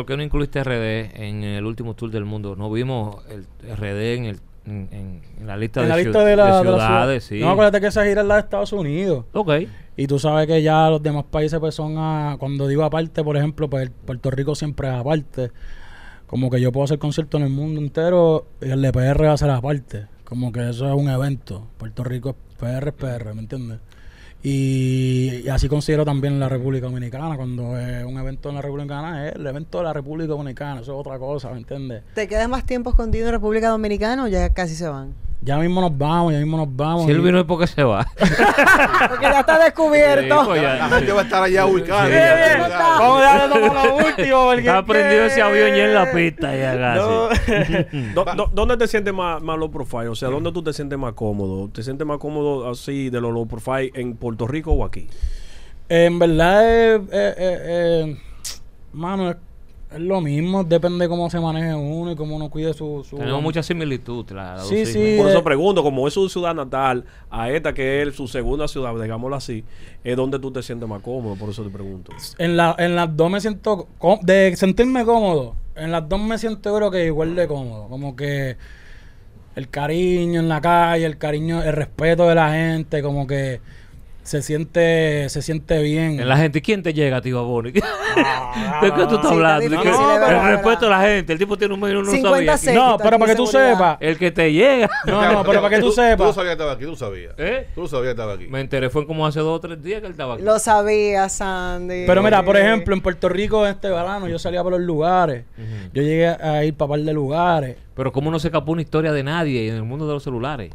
Speaker 2: qué no incluiste RD en el último tour del mundo? No vimos el RD en el en, la lista, de, ciudades. No, acuérdate
Speaker 3: que esa gira es la de Estados Unidos. Ok. Y tú sabes que ya los demás países pues son a... Cuando digo aparte, por ejemplo, pues Puerto Rico siempre es aparte. Como que yo puedo hacer conciertos en el mundo entero y el de PR va a ser Como que eso es un evento. Puerto Rico es PR, es PR, ¿me entiendes? Y, así considero también la República Dominicana. Cuando es un evento en la República Dominicana, es el evento de la República Dominicana. Eso es otra cosa, ¿me entiendes?
Speaker 4: ¿Te quedas más tiempo escondido en República Dominicana o ya casi se van?
Speaker 3: Ya mismo nos vamos, ya mismo nos vamos. Si él vino es porque se va.
Speaker 4: porque ya está descubierto.
Speaker 3: la gente va a
Speaker 4: estar allá
Speaker 2: a Sí, vamos a darle como lo último. está prendido ese avión ya en la pista. Ya casi.
Speaker 5: ¿Dónde te sientes más, más, low profile? O sea, ¿dónde tú te sientes más cómodo?
Speaker 3: ¿Te sientes más cómodo así de los low profile en Puerto Rico o aquí? en verdad, eh, eh, eh, eh mano, es lo mismo, depende de cómo se maneje uno y cómo uno cuide su... Tenemos mucha similitud. claro.
Speaker 5: sí, sí, Por eso pregunto, como es su ciudad natal, a esta que es su segunda ciudad, digámoslo así, es donde tú te sientes más cómodo, por eso te pregunto.
Speaker 3: En, la, en las dos me siento... De sentirme cómodo, en las dos me siento creo que igual de cómodo. Como que el cariño en la calle, el cariño, el respeto de la gente, como que se siente se siente bien. la gente, ¿quién te llega, tío Aboni? ¿De qué tú estás hablando? En respuesta respeto a la gente, el tipo
Speaker 2: tiene un medio no sabía. No, pero para que tú sepas. El que te llega. No, no, pero para que tú sepas. Tú, sabías que
Speaker 3: estaba aquí, tú sabías. ¿Eh? Tú sabías que estaba aquí. Me enteré, fue como hace dos o tres días que él estaba aquí. Lo
Speaker 4: sabía, Sandy. Pero mira, por ejemplo,
Speaker 3: en Puerto Rico este verano yo salía por los lugares. Yo llegué a
Speaker 2: ir para par de lugares. Pero cómo no se escapó una historia de nadie en el mundo de los celulares.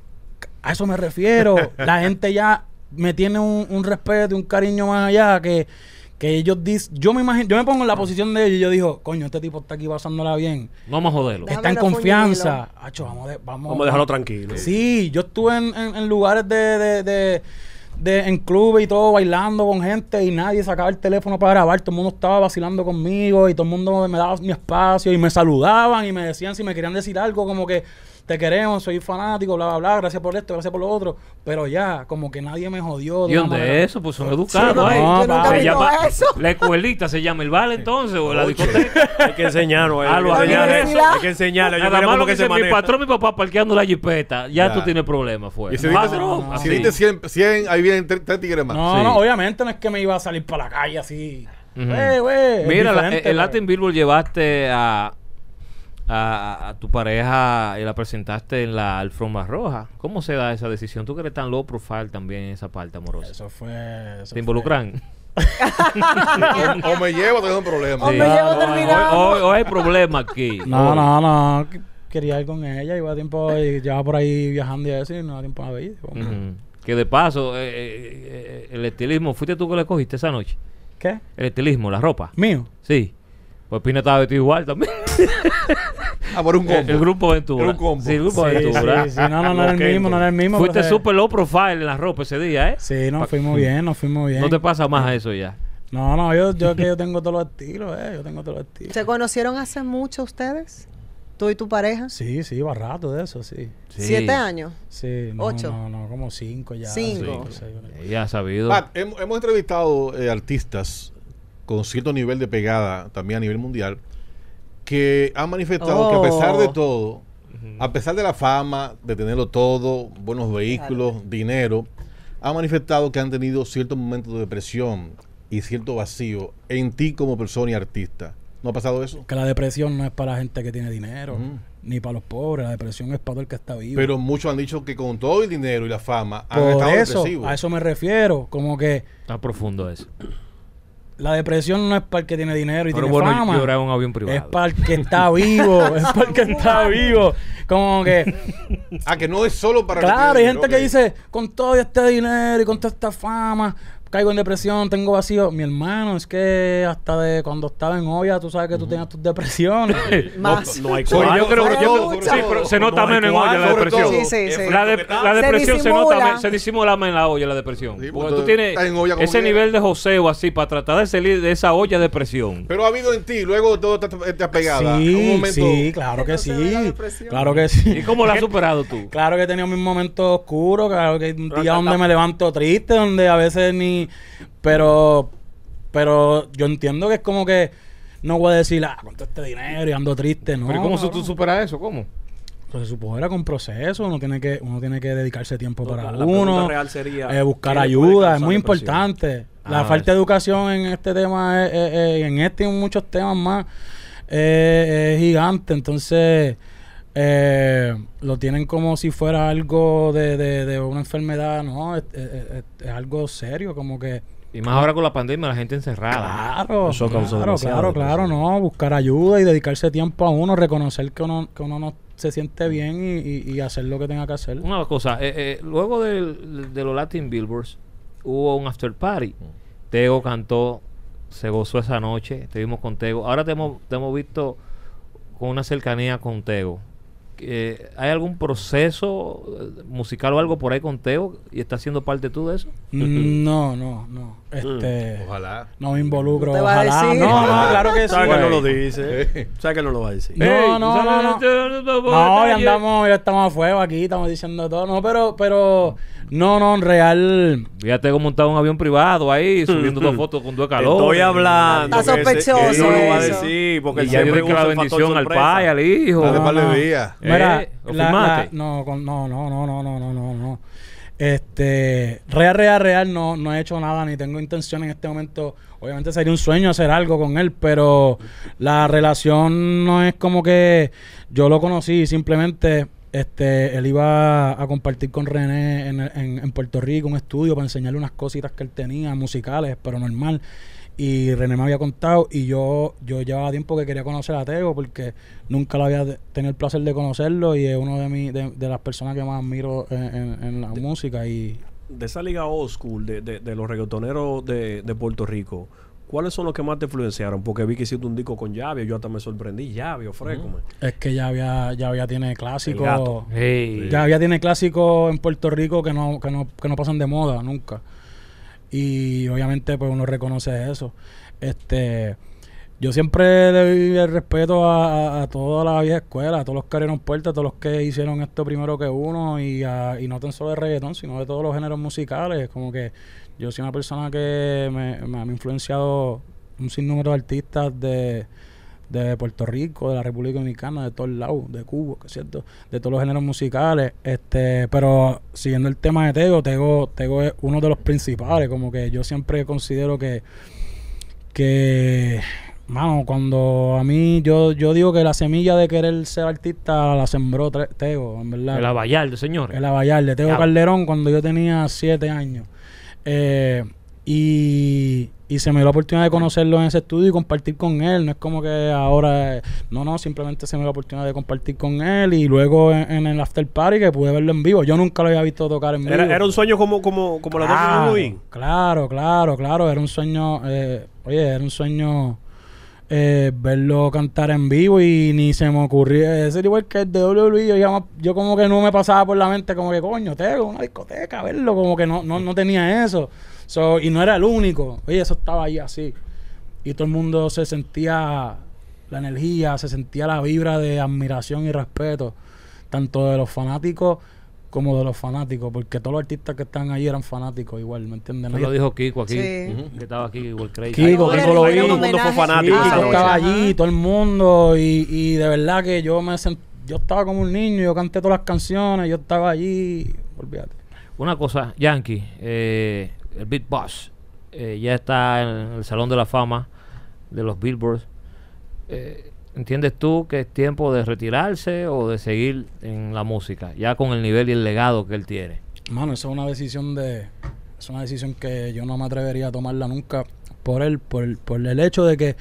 Speaker 2: A eso
Speaker 3: me refiero. la gente ya me tiene un, un respeto y un cariño más allá que, ellos dicen, yo me imagino, yo me pongo en la posición de ellos y yo digo, coño, este tipo está aquí pasándola bien. Vamos a joderlo. Está en confianza. vamos, vamos, a dejarlo tranquilo. Sí, yo estuve en, lugares de, de, de de, en clubes y todo bailando con gente y nadie sacaba el teléfono para grabar. Todo el mundo estaba vacilando conmigo y todo el mundo me daba mi espacio y me saludaban y me decían si me querían decir algo como que te queremos, soy fanático, bla, bla, bla, gracias por esto, gracias por lo otro. Pero ya, como que nadie me jodió. ¿Y dónde es eso? Pues son educados. no, se llama,
Speaker 2: eso. La escuelita se llama el vale entonces, o la discoteca. Hay que enseñarlo, eh. hay, que Hay que enseñarlo. Yo lo que se mi patrón, mi papá parqueando la jipeta, ya, tú tienes problemas, fue. Pues.
Speaker 1: Y si diste 100, ahí vienen tres, tigres más. No, no,
Speaker 3: obviamente no es que me iba a salir para la calle así. wey, wey, Mira, el
Speaker 2: Latin Billboard llevaste a a, tu pareja y la presentaste en la alfombra roja. ¿Cómo se da esa decisión? ¿Tú eres tan low profile también en esa parte amorosa? Eso fue. ¿Te involucran? o, me llevo, tengo un problema. O me llevo, terminado. Hoy, hay problema aquí. No, no,
Speaker 3: no. Quería ir con ella, iba a tiempo, y llevaba por ahí viajando y así y no da tiempo a ir
Speaker 2: Que de paso, eh, eh, eh, el estilismo, ¿fuiste tú que le cogiste esa noche? ¿Qué? El estilismo, la ropa. ¿Mío? Sí. Pues Pina estaba vestido igual también. ah, por un combo. El, grupo Ventura. Era un combo. Sí, el grupo sí, Ventura. no, no, no era el mismo, no era el mismo. Fuiste súper low profile en la ropa ese día, ¿eh? Sí, nos fuimos bien, nos fuimos bien. No te pasa más a eso ya.
Speaker 4: No, no, yo, yo que yo tengo todos los estilos, eh, yo tengo todos los estilos. ¿Se conocieron hace mucho ustedes? ¿Tú y tu pareja? Sí, sí, rato
Speaker 3: de eso, sí. ¿Siete años? Sí, ¿Ocho? No, no, como cinco ya. Cinco. ya sabido.
Speaker 1: Pat, hemos, entrevistado eh, artistas con cierto nivel de pegada también a nivel mundial, que ha manifestado que a pesar de oh. todo, a pesar de la fama, de tenerlo todo, buenos vehículos, dinero, ha manifestado que han tenido ciertos momentos de depresión y cierto vacío en ti como persona y artista. ¿No ha pasado eso?
Speaker 3: Que la depresión no es para la gente que tiene dinero, ni para los pobres, la depresión es para el que está vivo. Pero
Speaker 1: muchos han dicho que con todo el dinero
Speaker 3: y
Speaker 2: la fama
Speaker 1: han estado eso, depresivos. A
Speaker 3: eso me refiero, como que...
Speaker 2: Está profundo eso
Speaker 3: la depresión no es para el que tiene dinero y tiene fama. Es para el que está vivo. es para el que está vivo. Como que. ah, que no es solo para. Claro, hay gente que dice: con todo este dinero y con toda esta fama, caigo en depresión, tengo vacío. Mi hermano, es que hasta de cuando estaba en olla, tú sabes que tú tenías tus depresiones. No, hay Yo creo, que se nota menos en olla la depresión. La, depresión
Speaker 2: se, nota, se disimula más en la olla la depresión. porque tú tienes ese nivel de joseo así para tratar de salir de esa olla de depresión.
Speaker 3: Pero ha habido en ti, luego todo te ha pegado. ¿ah? Sí, claro que sí. Claro que sí. ¿Y cómo la has superado tú? Claro que he tenido mis momentos oscuros, claro que hay días donde me levanto triste, donde a veces ni pero, pero yo entiendo que es como que no voy a decir, ah, cuánto este dinero y ando triste, ¿no? Pero ¿cómo tú superas eso? ¿Cómo? Pues se era con proceso, uno tiene que, uno tiene que dedicarse tiempo para uno. Real sería, eh, buscar ayuda, es muy importante. La ah, falta de educación en este tema, en este y en muchos temas más, eh, es gigante. Entonces, eh, lo tienen como si fuera algo de, una enfermedad, ¿no? Es, algo serio, como que... Y más ahora
Speaker 2: con la pandemia, la gente encerrada. Claro, claro, claro, claro,
Speaker 3: no. Buscar ayuda y dedicarse tiempo a uno, reconocer que uno, que uno no se siente bien y, hacer lo que tenga que hacer.
Speaker 2: Una cosa, eh, eh, luego de los Latin Billboards hubo un after party. Mm. Tego cantó, se gozó esa noche, estuvimos con Tego. Ahora hemos, te hemos visto con una cercanía con Tego ¿Hay algún proceso eh, musical o algo por ahí con Teo? ¿Y estás siendo parte tú de eso? Mm, no, no, no. Mm, este, ojalá. No me involucro. ojalá. No, no, claro que sí. Sabes que no lo dice. Sabes que no lo va a decir. No,
Speaker 3: no, no, no. hoy andamos, estamos a fuego aquí, estamos diciendo todo. No, pero, pero. No, no, en real. Ya tengo montado un avión privado ahí, subiendo dos
Speaker 2: fotos con dos calor. Estoy hablando. Está sospechoso. Eso va a decir, porque y siempre que la bendición al padre, al
Speaker 3: hijo. Eh, no, no, no. Mira, la, no, no, no, no, no, no, no, no. Este, real, real, real, no, no he hecho nada ni tengo intención en este momento. Obviamente sería un sueño hacer algo con él, pero la relación no es como que yo lo conocí, simplemente este, él iba a compartir con René en, en, en, Puerto Rico un estudio para enseñarle unas cositas que él tenía, musicales, pero normal. Y René me había contado y yo, yo llevaba tiempo que quería conocer a Tego porque nunca lo había tenido el placer de conocerlo y es uno de, mi, de, las personas que más admiro en, la música. y
Speaker 5: De esa liga old school de, de los reggaetoneros de Puerto Rico, ¿Cuáles son los que más te influenciaron? Porque vi que hiciste un disco con Y yo hasta me sorprendí. Llavio, fresco.
Speaker 3: Es que Llavia, Llavia tiene clásicos. Hey. Llavia tiene clásicos en Puerto Rico que no, que, no, que no pasan de moda nunca. Y obviamente, pues uno reconoce eso. Este. Yo siempre le doy el respeto a, toda la vieja escuela, a todos los que abrieron puertas, a todos los que hicieron esto primero que uno, y, a, y no tan solo de reggaetón, sino de todos los géneros musicales. Como que yo soy una persona que me, ha influenciado un sinnúmero de artistas de, Puerto Rico, de la República Dominicana, de todo el lado de Cuba, que cierto, de todos los géneros musicales. Este, pero siguiendo el tema de Tego, Tego, es uno de los principales, como que yo siempre considero que, que mano, cuando a mí, yo, yo digo que la semilla de querer ser artista la sembró Tego, en verdad. El Avallarde, señor. El de Tego Calderón, cuando yo tenía siete años. Eh, y, y, se me dio la oportunidad de conocerlo en ese estudio y compartir con él. No es como que ahora, eh, no, no, simplemente se me dio la oportunidad de compartir con él y luego en, el after party que pude verlo en vivo. Yo nunca lo había visto tocar en vivo. Era, era
Speaker 5: un sueño como, como, como la de
Speaker 3: Claro, claro, claro. Era un sueño, eh, oye, era un sueño eh, verlo cantar en vivo y ni se me ocurría. Ese igual que el de WWE, yo, yo como que no me pasaba por la mente, como que coño, tengo una discoteca, verlo, como que no, no, no tenía eso. y no era el único. Oye, eso estaba ahí así. Y todo el mundo se sentía la energía, se sentía la vibra de admiración y respeto, tanto de los fanáticos como de los fanáticos, porque todos los artistas que están ahí eran fanáticos igual, ¿me entiendes? me lo dijo Kiko
Speaker 2: aquí, que estaba aquí igual Kiko, Kiko lo vi. Todo el mundo fue fanático. Kiko estaba allí,
Speaker 3: todo el mundo, y, y de verdad que yo me yo estaba como un niño, yo canté todas las canciones, yo estaba allí, olvídate.
Speaker 2: Una cosa, Yankee, eh, el Big Boss, eh, ya está en el Salón de la Fama de los Billboards. Eh, ¿Entiendes tú que es tiempo de retirarse o de seguir en la música, ya con el nivel y el legado que él tiene?
Speaker 3: Mano, eso es una decisión de es una decisión que yo no me atrevería a tomarla nunca por él, por el, por el hecho de que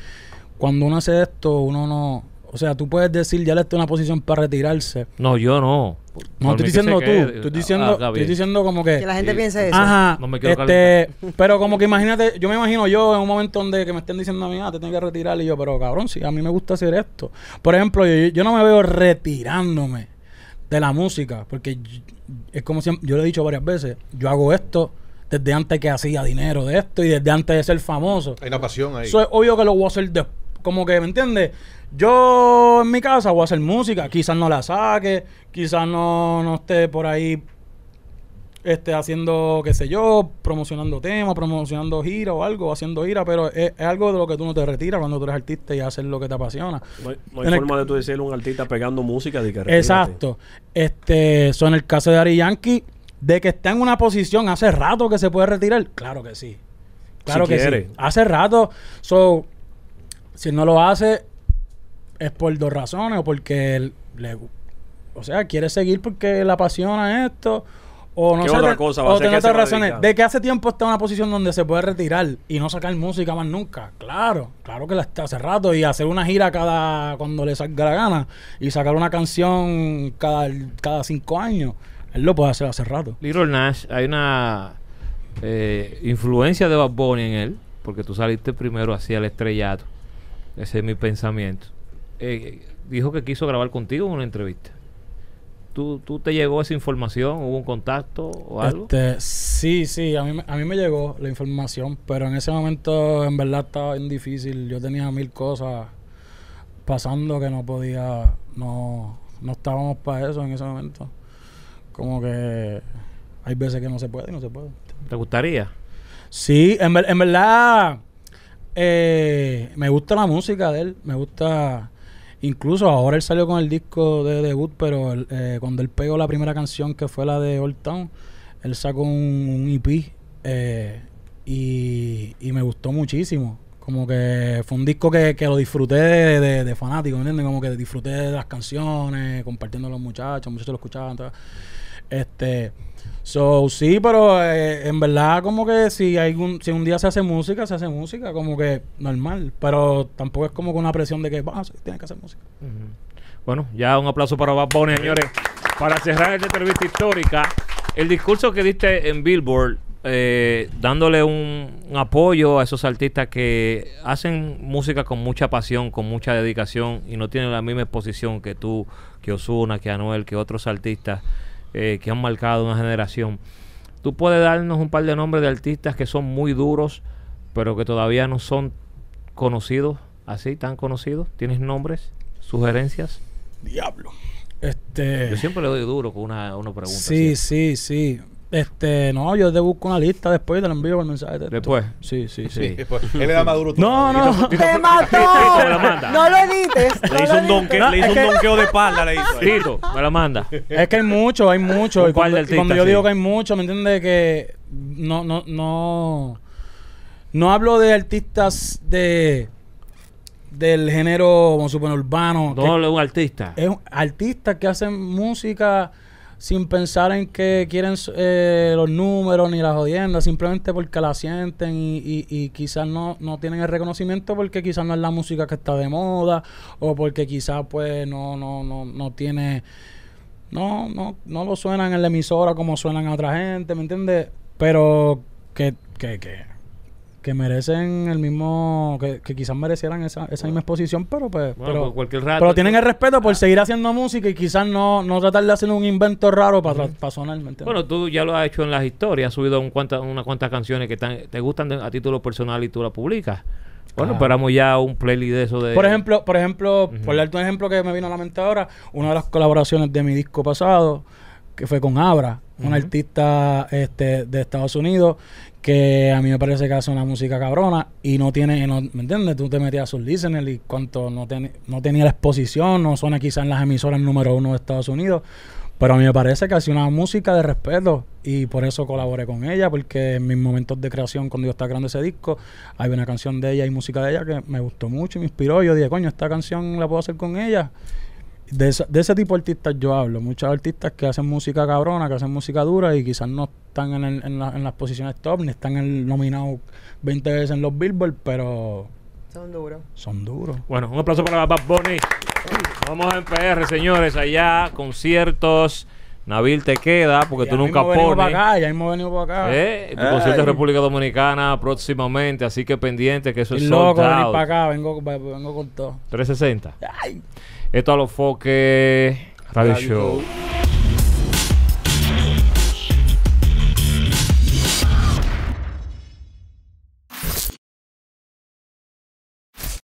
Speaker 3: cuando uno hace esto, uno no, o sea, tú puedes decir, ya le estoy en una posición para retirarse.
Speaker 2: No, yo no no, estoy diciendo tú. Ah, estoy
Speaker 3: diciendo, como que. Que la gente piense eso. Ajá. este, Pero como que imagínate, yo me imagino yo en un momento donde que me estén diciendo a mí, ah, te tengo que retirar. Y yo, pero cabrón, si a mí me gusta hacer esto. Por ejemplo, yo, no me veo retirándome de la música, porque es como siempre, yo lo he dicho varias veces, yo hago esto desde antes que hacía dinero de esto y desde antes de ser famoso. Hay una pasión ahí. Eso es obvio que lo voy a hacer después como que, ¿me entiendes? Yo en mi casa voy a hacer música, quizás no la saque, quizás no, esté por ahí este, haciendo, qué sé yo, promocionando temas, promocionando gira o algo, haciendo gira, pero es, algo de lo que tú no te retiras cuando tú eres artista y haces lo que te apasiona.
Speaker 5: No hay, forma de tú decirle un artista pegando música de que Exacto.
Speaker 3: Este, son en el caso de Ari Yankee, de que está en una posición hace rato que se puede retirar,
Speaker 5: claro que sí.
Speaker 3: Claro que sí. Hace rato, so, si no lo hace, es por dos razones, o porque él le, o sea, quiere seguir porque le apasiona esto, o no sé, o tiene otras razones. De que hace tiempo está en una posición donde se puede retirar y no sacar música más nunca. Claro, claro que la está hace rato y hacer una gira cada cuando le salga la gana y sacar una canción cada, cada cinco años. Él lo puede hacer hace rato. Little
Speaker 2: Nash, hay una eh, influencia de Bad Bunny en él, porque tú saliste primero hacia el estrellato. Ese es mi pensamiento. Eh, dijo que quiso grabar contigo una entrevista. ¿Tú, ¿Tú, te llegó esa información? ¿Hubo un contacto o algo? Este,
Speaker 3: sí, sí, a mí, a mí me llegó la información, pero en ese momento en verdad estaba bien difícil. Yo tenía mil cosas pasando que no podía, no, no estábamos para eso en ese momento. Como que hay veces que no se puede y no se puede. ¿Te gustaría? Sí, en verdad eh, me gusta la música de él, me gusta... Incluso ahora él salió con el disco de debut, pero eh, cuando él pegó la primera canción que fue la de Old Town, él sacó un, EP eh, y, me gustó muchísimo. Como que fue un disco que, que lo disfruté de, de, ¿me fanático, ¿entiendes? Como que disfruté de las canciones, compartiendo con los muchachos, muchachos lo escuchaban. Este, So, sí, pero eh, en verdad como que si hay un, si un día se hace música, se hace música, como que normal, pero tampoco es como con una presión de que, va, ah, tienes que hacer música. Bueno,
Speaker 2: ya un aplauso para Bad señores. Para cerrar esta entrevista histórica, el discurso que diste en Billboard, eh, dándole un, apoyo a esos artistas que hacen música con mucha pasión, con mucha dedicación y no tienen la misma exposición que tú, que Osuna, que Anuel, que otros artistas. Eh, que han marcado una generación. Tú puedes darnos un par de nombres de artistas que son muy duros, pero que todavía no son conocidos, así tan conocidos. ¿Tienes nombres, sugerencias? Diablo. Este... Yo siempre le doy duro con una, una pregunta. Sí,
Speaker 3: sí, sí. Este, no, yo te busco una lista después y te la envío el mensaje. ¿Después? Sí, sí, sí. sí le da maduro. No, no. no. ¡Te mató!
Speaker 4: No lo edites. Le hizo un, le hizo un donqueo
Speaker 2: de
Speaker 3: espalda, le hizo. Tito, me la manda. Es que hay mucho, hay mucho. Y cuando, yo digo que hay mucho, ¿me entiendes? Que no, no, no... No hablo de artistas de del género, como urbano. No, es un artista. Es un artista que hacen música sin pensar en que quieren eh, los números ni las jodiendas, simplemente porque la sienten y, quizás no, tienen el reconocimiento porque quizás no es la música que está de moda o porque quizás pues no, no, no, no tiene, no, no, no lo suenan en la emisora como suenan a otra gente, ¿me entiendes? Pero que, que, que que merecen el mismo, que, quizás merecieran esa, esa misma exposición, pero pues, bueno, pero, pues, cualquier rato, pero tienen el respeto por ah. seguir haciendo música y quizás no, no tratar de hacer un invento raro para,
Speaker 2: Bueno, tú ya lo has hecho en las historias, has subido un unas cuantas canciones que te gustan a título personal y tú las publicas. Bueno, esperamos ya un playlist de eso de... Por ejemplo,
Speaker 3: por ejemplo, por el un ejemplo que me vino a la mente ahora, una de las colaboraciones de mi disco pasado, que fue con Abra, un artista este, de Estados Unidos que a mí me parece que hace una música cabrona y no tiene, ¿me entiendes? Tú te metías a sus listeners y cuánto no, no tenía la exposición, no suena quizás en las emisoras número uno de Estados Unidos, pero a mí me parece que hace una música de respeto y por eso colaboré con ella, porque en mis momentos de creación, cuando yo estaba creando ese disco, hay una canción de ella y música de ella que me gustó mucho, y me inspiró, yo dije, coño, esta canción la puedo hacer con ella de, de, ese tipo de artistas yo hablo. Muchos artistas que hacen música cabrona, que hacen música dura y quizás no están en, en las posiciones top, ni están nominados 20 veces en los Billboard, pero... Son duros. Son duros. Bueno, un aplauso
Speaker 2: para Bad Bunny. Vamos a PR, señores, allá, conciertos. Nabil te queda porque tú nunca pones. Para acá,
Speaker 3: ya hemos venido para acá. ¿Eh? Tu concierto República
Speaker 2: Dominicana próximamente, así que pendiente que eso y loco, venir para
Speaker 3: acá, vengo, vengo con todo. 360. Ay.
Speaker 2: Esto a los foques Radio, Radio Show.
Speaker 3: Show.